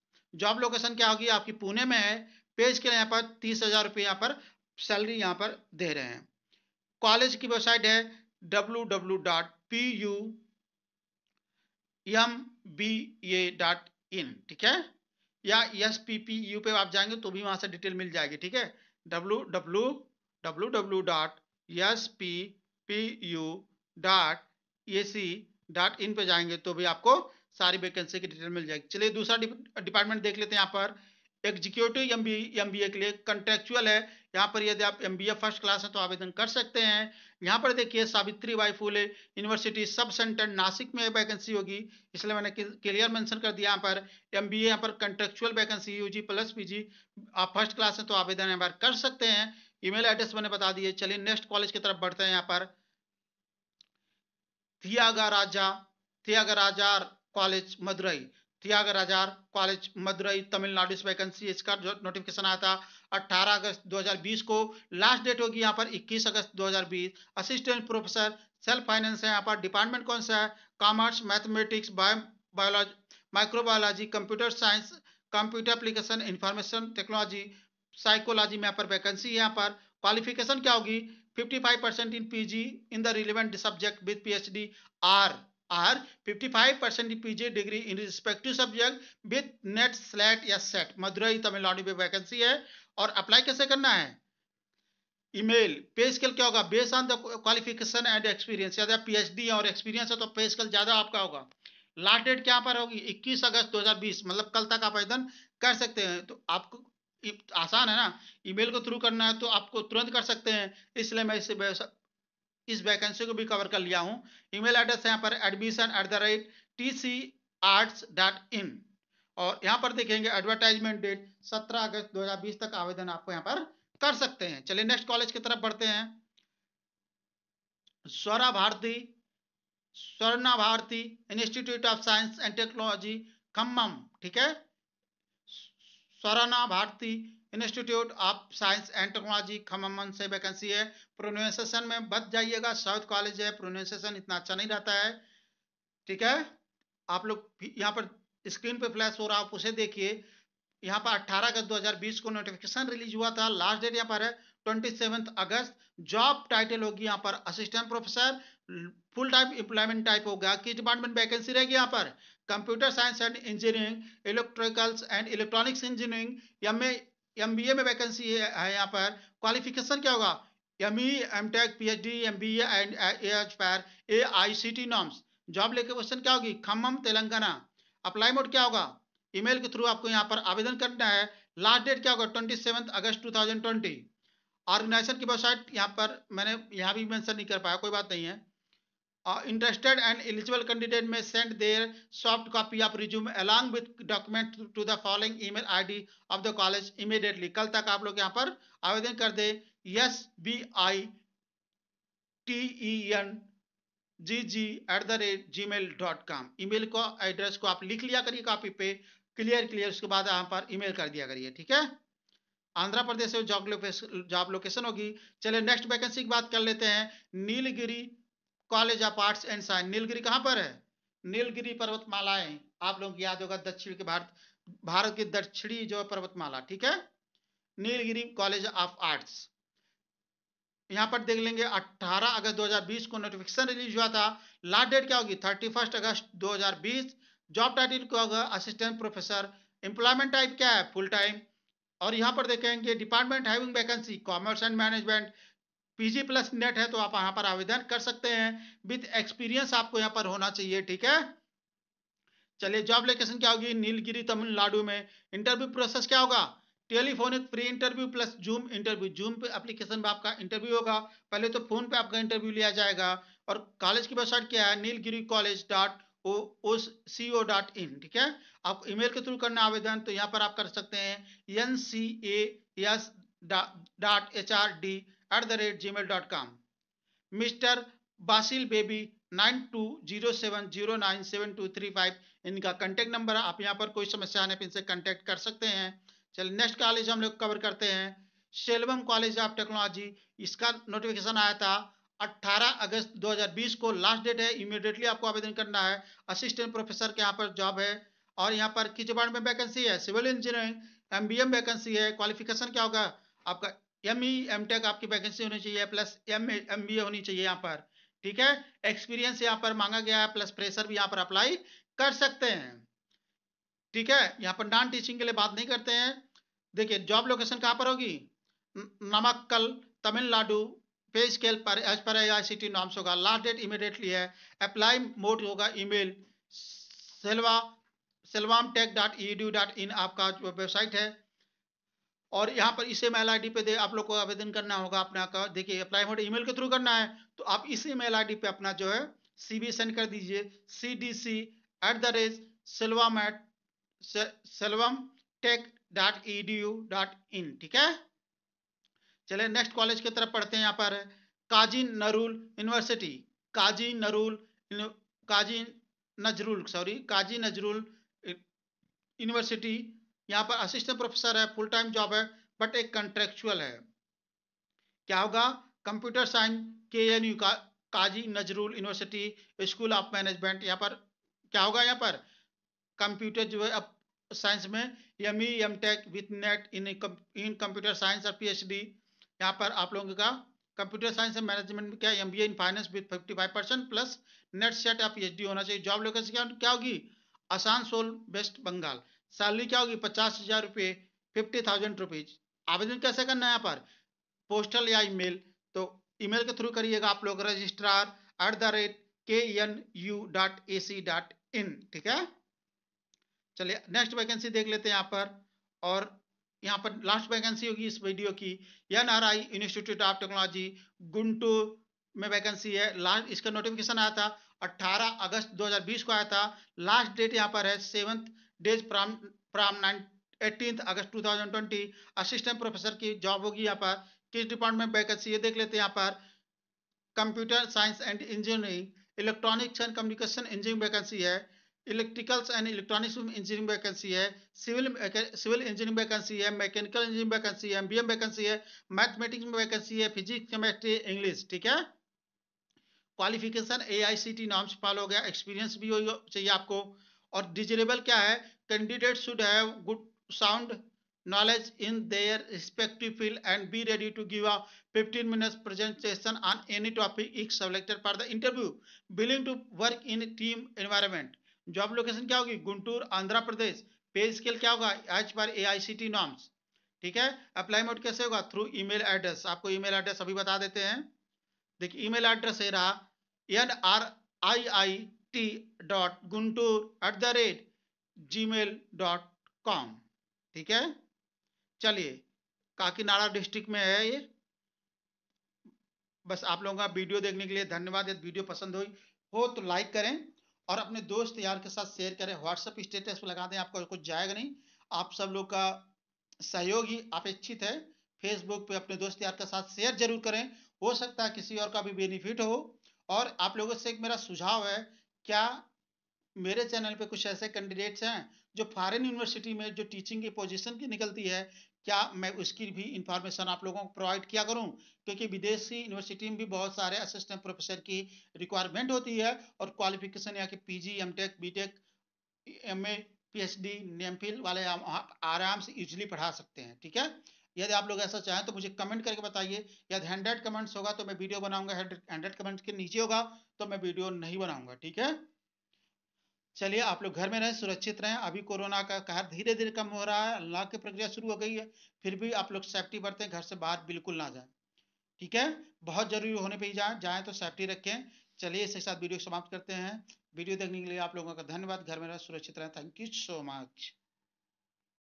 job location क्या होगी आपकी पुणे में है पेज के लिए यहाँ पर तीस हजार रुपये यहाँ पर सैलरी यहाँ पर दे रहे हैं कॉलेज की वेबसाइट है W W dot P U M B A dot in ठीक है या एस पी पी यू पे आप जाएंगे तो भी वहाँ से डिटेल मिल जाएगी ठीक है W W W W dot S P P U dot A C dot in पे जाएंगे तो भी आपको सारी वैकेंसी की डिटेल मिल जाएगी चलिए दूसरा डिपार्टमेंट देख लेते हैं यहाँ पर executive M B M B A के लिए कंट्रेक्चुअल है यहाँ पर यदि आप एम फर्स्ट क्लास है तो आवेदन कर सकते हैं यहाँ पर देखिए Savitri Bai Phule university sub centre Nashik में वैकेंसी होगी इसलिए मैंने क्लियर मेंशन कर दिया यहाँ पर एम बी यहाँ पर contractual vacancy U G plus P आप फर्स्ट क्लास है तो आवेदन यहाँ पर कर सकते हैं ईमेल एड्रेस मैंने बता दिए चलिए नेक्स्ट कॉलेज की तरफ बढ़ते हैं यहाँ पर थियागा राजा थियागा राजा कॉलेज मदुरई त्यागराजार कॉलेज मदुरई तमिलनाडु से वैकेंसी इसका नोटिफिकेशन आया था 18 अगस्त 2020 को लास्ट डेट होगी यहाँ पर 21 अगस्त 2020 असिस्टेंट प्रोफेसर सेल्फ फाइनेंस है यहाँ पर डिपार्टमेंट कौन सा है commerce mathematics bio biology microbiology computer science computer application information technology psychology में यहाँ पर वैकेंसी है यहाँ पर क्वालिफिकेशन क्या होगी 55 percent in PG in the relevant subject with PhD or or 55% percent PG degree in respective subject with NET SLET या SET Madurai Tamil Nadu में वैकेंसी है और अप्लाई कैसे करना है ईमेल पे स्केल क्या होगा base on the qualification and experience यदि आप पी और एक्सपीरियंस है तो पे स्केल ज़्यादा आपका होगा लास्ट डेट क्या पर होगी 21 अगस्त 2020 मतलब कल तक आप आवेदन कर सकते हैं तो आपको आसान है ना ईमेल को थ्रू करना है तो आपको तुरंत कर सकते हैं इसलिए मैं इसे इस वैकेंसी को भी कवर कर लिया हूँ ईमेल एड्रेस यहाँ पर admission at the rate T C arts dot in और यहाँ पर देखेंगे एडवर्टाइजमेंट डेट 17 अगस्त 2020 तक आवेदन आपको यहाँ पर कर सकते हैं चलिए नेक्स्ट कॉलेज की तरफ बढ़ते हैं Swara Bharathi Swarna Bharathi institute of science and technology Khammam ठीक है Swarna Bharathi institute of science and technology Khammam से वैकेंसी है प्रोनाउंसिएशन में बच जाइएगा साउथ कॉलेज है प्रोनाउंसिएशन इतना अच्छा नहीं रहता है ठीक है आप लोग यहाँ पर स्क्रीन पे फ्लैश हो रहा है आप उसे देखिए यहाँ पर 18 अगस्त 2020 को नोटिफिकेशन रिलीज हुआ था लास्ट डेट यहाँ पर है ट्वेंटी अगस्त जॉब टाइटल होगी यहाँ पर assistant professor full time employment type होगा किस डिपार्टमेंट वैकेंसी रहेगी यहाँ पर computer science and engineering electricals and electronics engineering M A M B A में वैकेंसी है, है यहाँ पर क्वालिफिकेशन क्या होगा M E M tech P H D M B and H per A I C T norms job location क्या होगी खम्भम Telangana apply mode क्या होगा ईमेल के थ्रू आपको यहाँ पर आवेदन करना है लास्ट डेट क्या होगा twenty seven August two thousand twenty organisation की वेबसाइट यहाँ पर मैंने यहाँ भी मेंशन नहीं कर पाया कोई बात नहीं है इंटरेस्टेड एंड एलिजिबल कैंडिडेट में send their soft copy of resume along with document to the following email ID of the college immediately कल तक आप लोग यहाँ पर आवेदन कर दे S B I T E N G G at the rate ji mail dot com email को एड्रेस को आप लिख लिया करिए कॉपी पे क्लियर क्लियर उसके बाद यहाँ पर ईमेल कर दिया करिए ठीक है आंध्र प्रदेश से जॉब लोकेशन होगी चलिए नेक्स्ट वैकेंसी की बात कर लेते हैं Nilgiri college of arts and science Nilgiri कहाँ पर है नीलगिरी पर्वतमालाएं आप लोगों लोग याद होगा दक्षिण के भारत भारत की दक्षिणी जो पर्वतमाला ठीक है नीलगिरी कॉलेज ऑफ आर्ट्स यहाँ पर देख लेंगे 18 अगस्त 2020 को नोटिफिकेशन रिलीज हुआ था लास्ट डेट क्या होगी 31 अगस्त 2020 जॉब टाइटल क्या होगा असिस्टेंट प्रोफेसर एम्प्लॉयमेंट टाइप क्या है फुल टाइम और यहाँ पर देखेंगे department having vacancy commerce and management PG plus NET है तो आप यहाँ पर आवेदन कर सकते हैं विद एक्सपीरियंस आपको यहाँ पर होना चाहिए ठीक है चलिए जॉब लोकेशन क्या होगी नीलगिरी तमिलनाडु में इंटरव्यू प्रोसेस क्या होगा telephonic pre interview plus Zoom interview Zoom पे एप्लीकेशन में आपका इंटरव्यू होगा पहले तो फोन पे आपका इंटरव्यू लिया जाएगा और कॉलेज की वेबसाइट क्या है Nilgiri college dot O C O dot in ठीक है आप ईमेल के थ्रू करना आवेदन तो यहाँ पर आप कर सकते हैं N C A S dot H R D at the rate ji mail dot com mister Basil Baby nine two zero seven zero nine seven two three five इनका कॉन्टैक्ट नंबर है आप यहाँ पर कोई समस्या आने पर इनसे कॉन्टैक्ट कर सकते हैं चलिए नेक्स्ट कॉलेज हम लोग कवर करते हैं सेल्वम कॉलेज ऑफ टेक्नोलॉजी इसका नोटिफिकेशन आया था 18 अगस्त 2020 को लास्ट डेट है इमीडिएटली आपको आवेदन करना है असिस्टेंट प्रोफेसर के यहाँ पर जॉब है और यहाँ पर किस डिपार्टमेंट में वैकेंसी है सिविल इंजीनियरिंग एमबीएम वैकेंसी है क्वालिफिकेशन क्या होगा आपका एम ई एम टेक आपकी वैकेंसी होनी चाहिए plus M M B A होनी चाहिए यहाँ पर ठीक है एक्सपीरियंस यहाँ पर मांगा गया है प्लस प्रेशर भी यहाँ पर अप्लाई कर सकते हैं ठीक है यहाँ पर नॉन टीचिंग के लिए बात नहीं करते हैं देखिए जॉब लोकेशन कहाँ पर होगी नमक्कल तमिलनाडु पे स्केल पर एज पर आई सी टी नॉम्स होगा लास्ट डेट इमीडिएटली है अप्लाई मोड होगा email Selva Selvam tech dot E D dot in आपका जो वेबसाइट है और यहाँ पर इस मेल आई पे आप लोग को आवेदन करना होगा अपना का देखिए अप्लाई मोड ईमेल के थ्रू करना है तो आप इस मेल आई पे अपना जो है सीबी सेंड कर दीजिए C D C at the rate Selvam at Selvam tech dot E D U dot in ठीक है चले नेक्स्ट कॉलेज की तरफ पढ़ते हैं यहाँ पर Kazi Nazrul university Kazi Nazrul Kazi Nazrul sorry Kazi Nazrul university यहाँ पर असिस्टेंट प्रोफेसर है फुल टाइम जॉब है बट एक कंट्रेक्चुअल है क्या होगा computer science K N U का Kazi Nazrul university school of management यहाँ पर क्या होगा यहाँ पर कंप्यूटर जो है अब साइंस में M E M tech with NET in in computer science और पी एच डी यहाँ पर आप लोगों का कंप्यूटर साइंस एंड मैनेजमेंट में क्या M B A in finance with fifty five percent plus NET SET या पी एच डी होना चाहिए जॉब लोकेशन क्या होगी सोल वेस्ट बंगाल सैलरी क्या होगी पचास हजार रुपये फिफ्टी थाउजेंड रुपीज आवेदन कैसे करना है यहाँ पर पोस्टल या ईमेल तो ईमेल के थ्रू करिएगा आप लोग registrar at the rate K N U dot A C dot in ठीक है चलिए नेक्स्ट वैकेंसी देख लेते हैं यहाँ पर और यहाँ पर लास्ट वैकेंसी होगी इस वीडियो की N R I institute of technology Guntur में वैकेंसी है लास्ट इसका नोटिफिकेशन आया था 18 अगस्त 2020 को आया था लास्ट डेट यहाँ पर है seventh days from from eighteen August 2020 assistant professor की जॉब होगी यहाँ पर किस डिपार्टमेंट वैकेंसी ये देख लेते हैं यहाँ पर computer science and engineering electronics and communication engineering vacancy है electricals and electronics engineering vacancy है सिविल सिविल इंजीनियरिंग वैकेंसी है मैकेनिकल इंजीनियरिंग वैकेंसी है एम वैकेंसी है मैथमेटिक्स में वैकेंसी है फिजिक्स केमेस्ट्री इंग्लिश ठीक है qualification A I C T norms follow हो गया एक्सपीरियंस भी हो चाहिए आपको और डिजरेबल क्या है candidate should have good sound knowledge in their respective field and be ready to give a 15 minutes presentation on any topic इक सब्जेक्टेड पर the interview willing to work in team environment job location क्या होगी गुंटूर आंध्र प्रदेश पे scale क्या होगा as पर AICT norms ठीक है अप्लाई मोड कैसे होगा थ्रू ईमेल एड्रेस आपको ईमेल एड्रेस अभी बता देते हैं देखिए ईमेल एड्रेस है रहा N R I I guntur at the rate ji mail dot com ठीक है चलिए काकीनाड़ा डिस्ट्रिक्ट में है ये बस आप लोगों का वीडियो देखने के लिए धन्यवाद यदि वीडियो पसंद हुई हो तो लाइक करें और अपने दोस्त यार के साथ शेयर करें व्हाट्सअप स्टेटस लगा दें आपको कुछ जाएगा नहीं आप सब लोग का सहयोग ही अपेक्षित है फेसबुक पे अपने दोस्त यार के साथ शेयर जरूर करें हो सकता है किसी और का भी बेनिफिट हो और आप लोगों से एक मेरा सुझाव है क्या मेरे चैनल पे कुछ ऐसे कैंडिडेट्स हैं जो फॉरेन यूनिवर्सिटी में जो टीचिंग की पोजीशन की निकलती है क्या मैं उसकी भी इंफॉर्मेशन आप लोगों को प्रोवाइड किया करूं क्योंकि विदेशी यूनिवर्सिटी में भी बहुत सारे असिस्टेंट प्रोफेसर की रिक्वायरमेंट होती है और क्वालिफिकेशन या कि PG MTech BTech MA PhD phil वाले आराम से इजिली पढ़ा सकते हैं ठीक है यदि आप लोग ऐसा चाहें तो मुझे कमेंट करके बताइए यदि हंड्रेड कमेंट्स होगा तो मैं वीडियो बनाऊंगा हंड्रेड कमेंट्स के नीचे होगा तो मैं वीडियो नहीं बनाऊंगा ठीक है चलिए आप लोग घर में रहें सुरक्षित रहें अभी कोरोना का कहर धीरे धीरे कम हो रहा है अल्लाह की प्रक्रिया शुरू हो गई है फिर भी आप लोग सेफ्टी बरतें घर से बाहर बिल्कुल ना जाएं ठीक है बहुत जरूरी होने पे ही जाएं जाएं तो सेफ्टी रखें चलिए इसके साथ वीडियो समाप्त करते हैं वीडियो देखने के लिए आप लोगों का धन्यवाद घर में रहें सुरक्षित रहें थैंक यू सो मच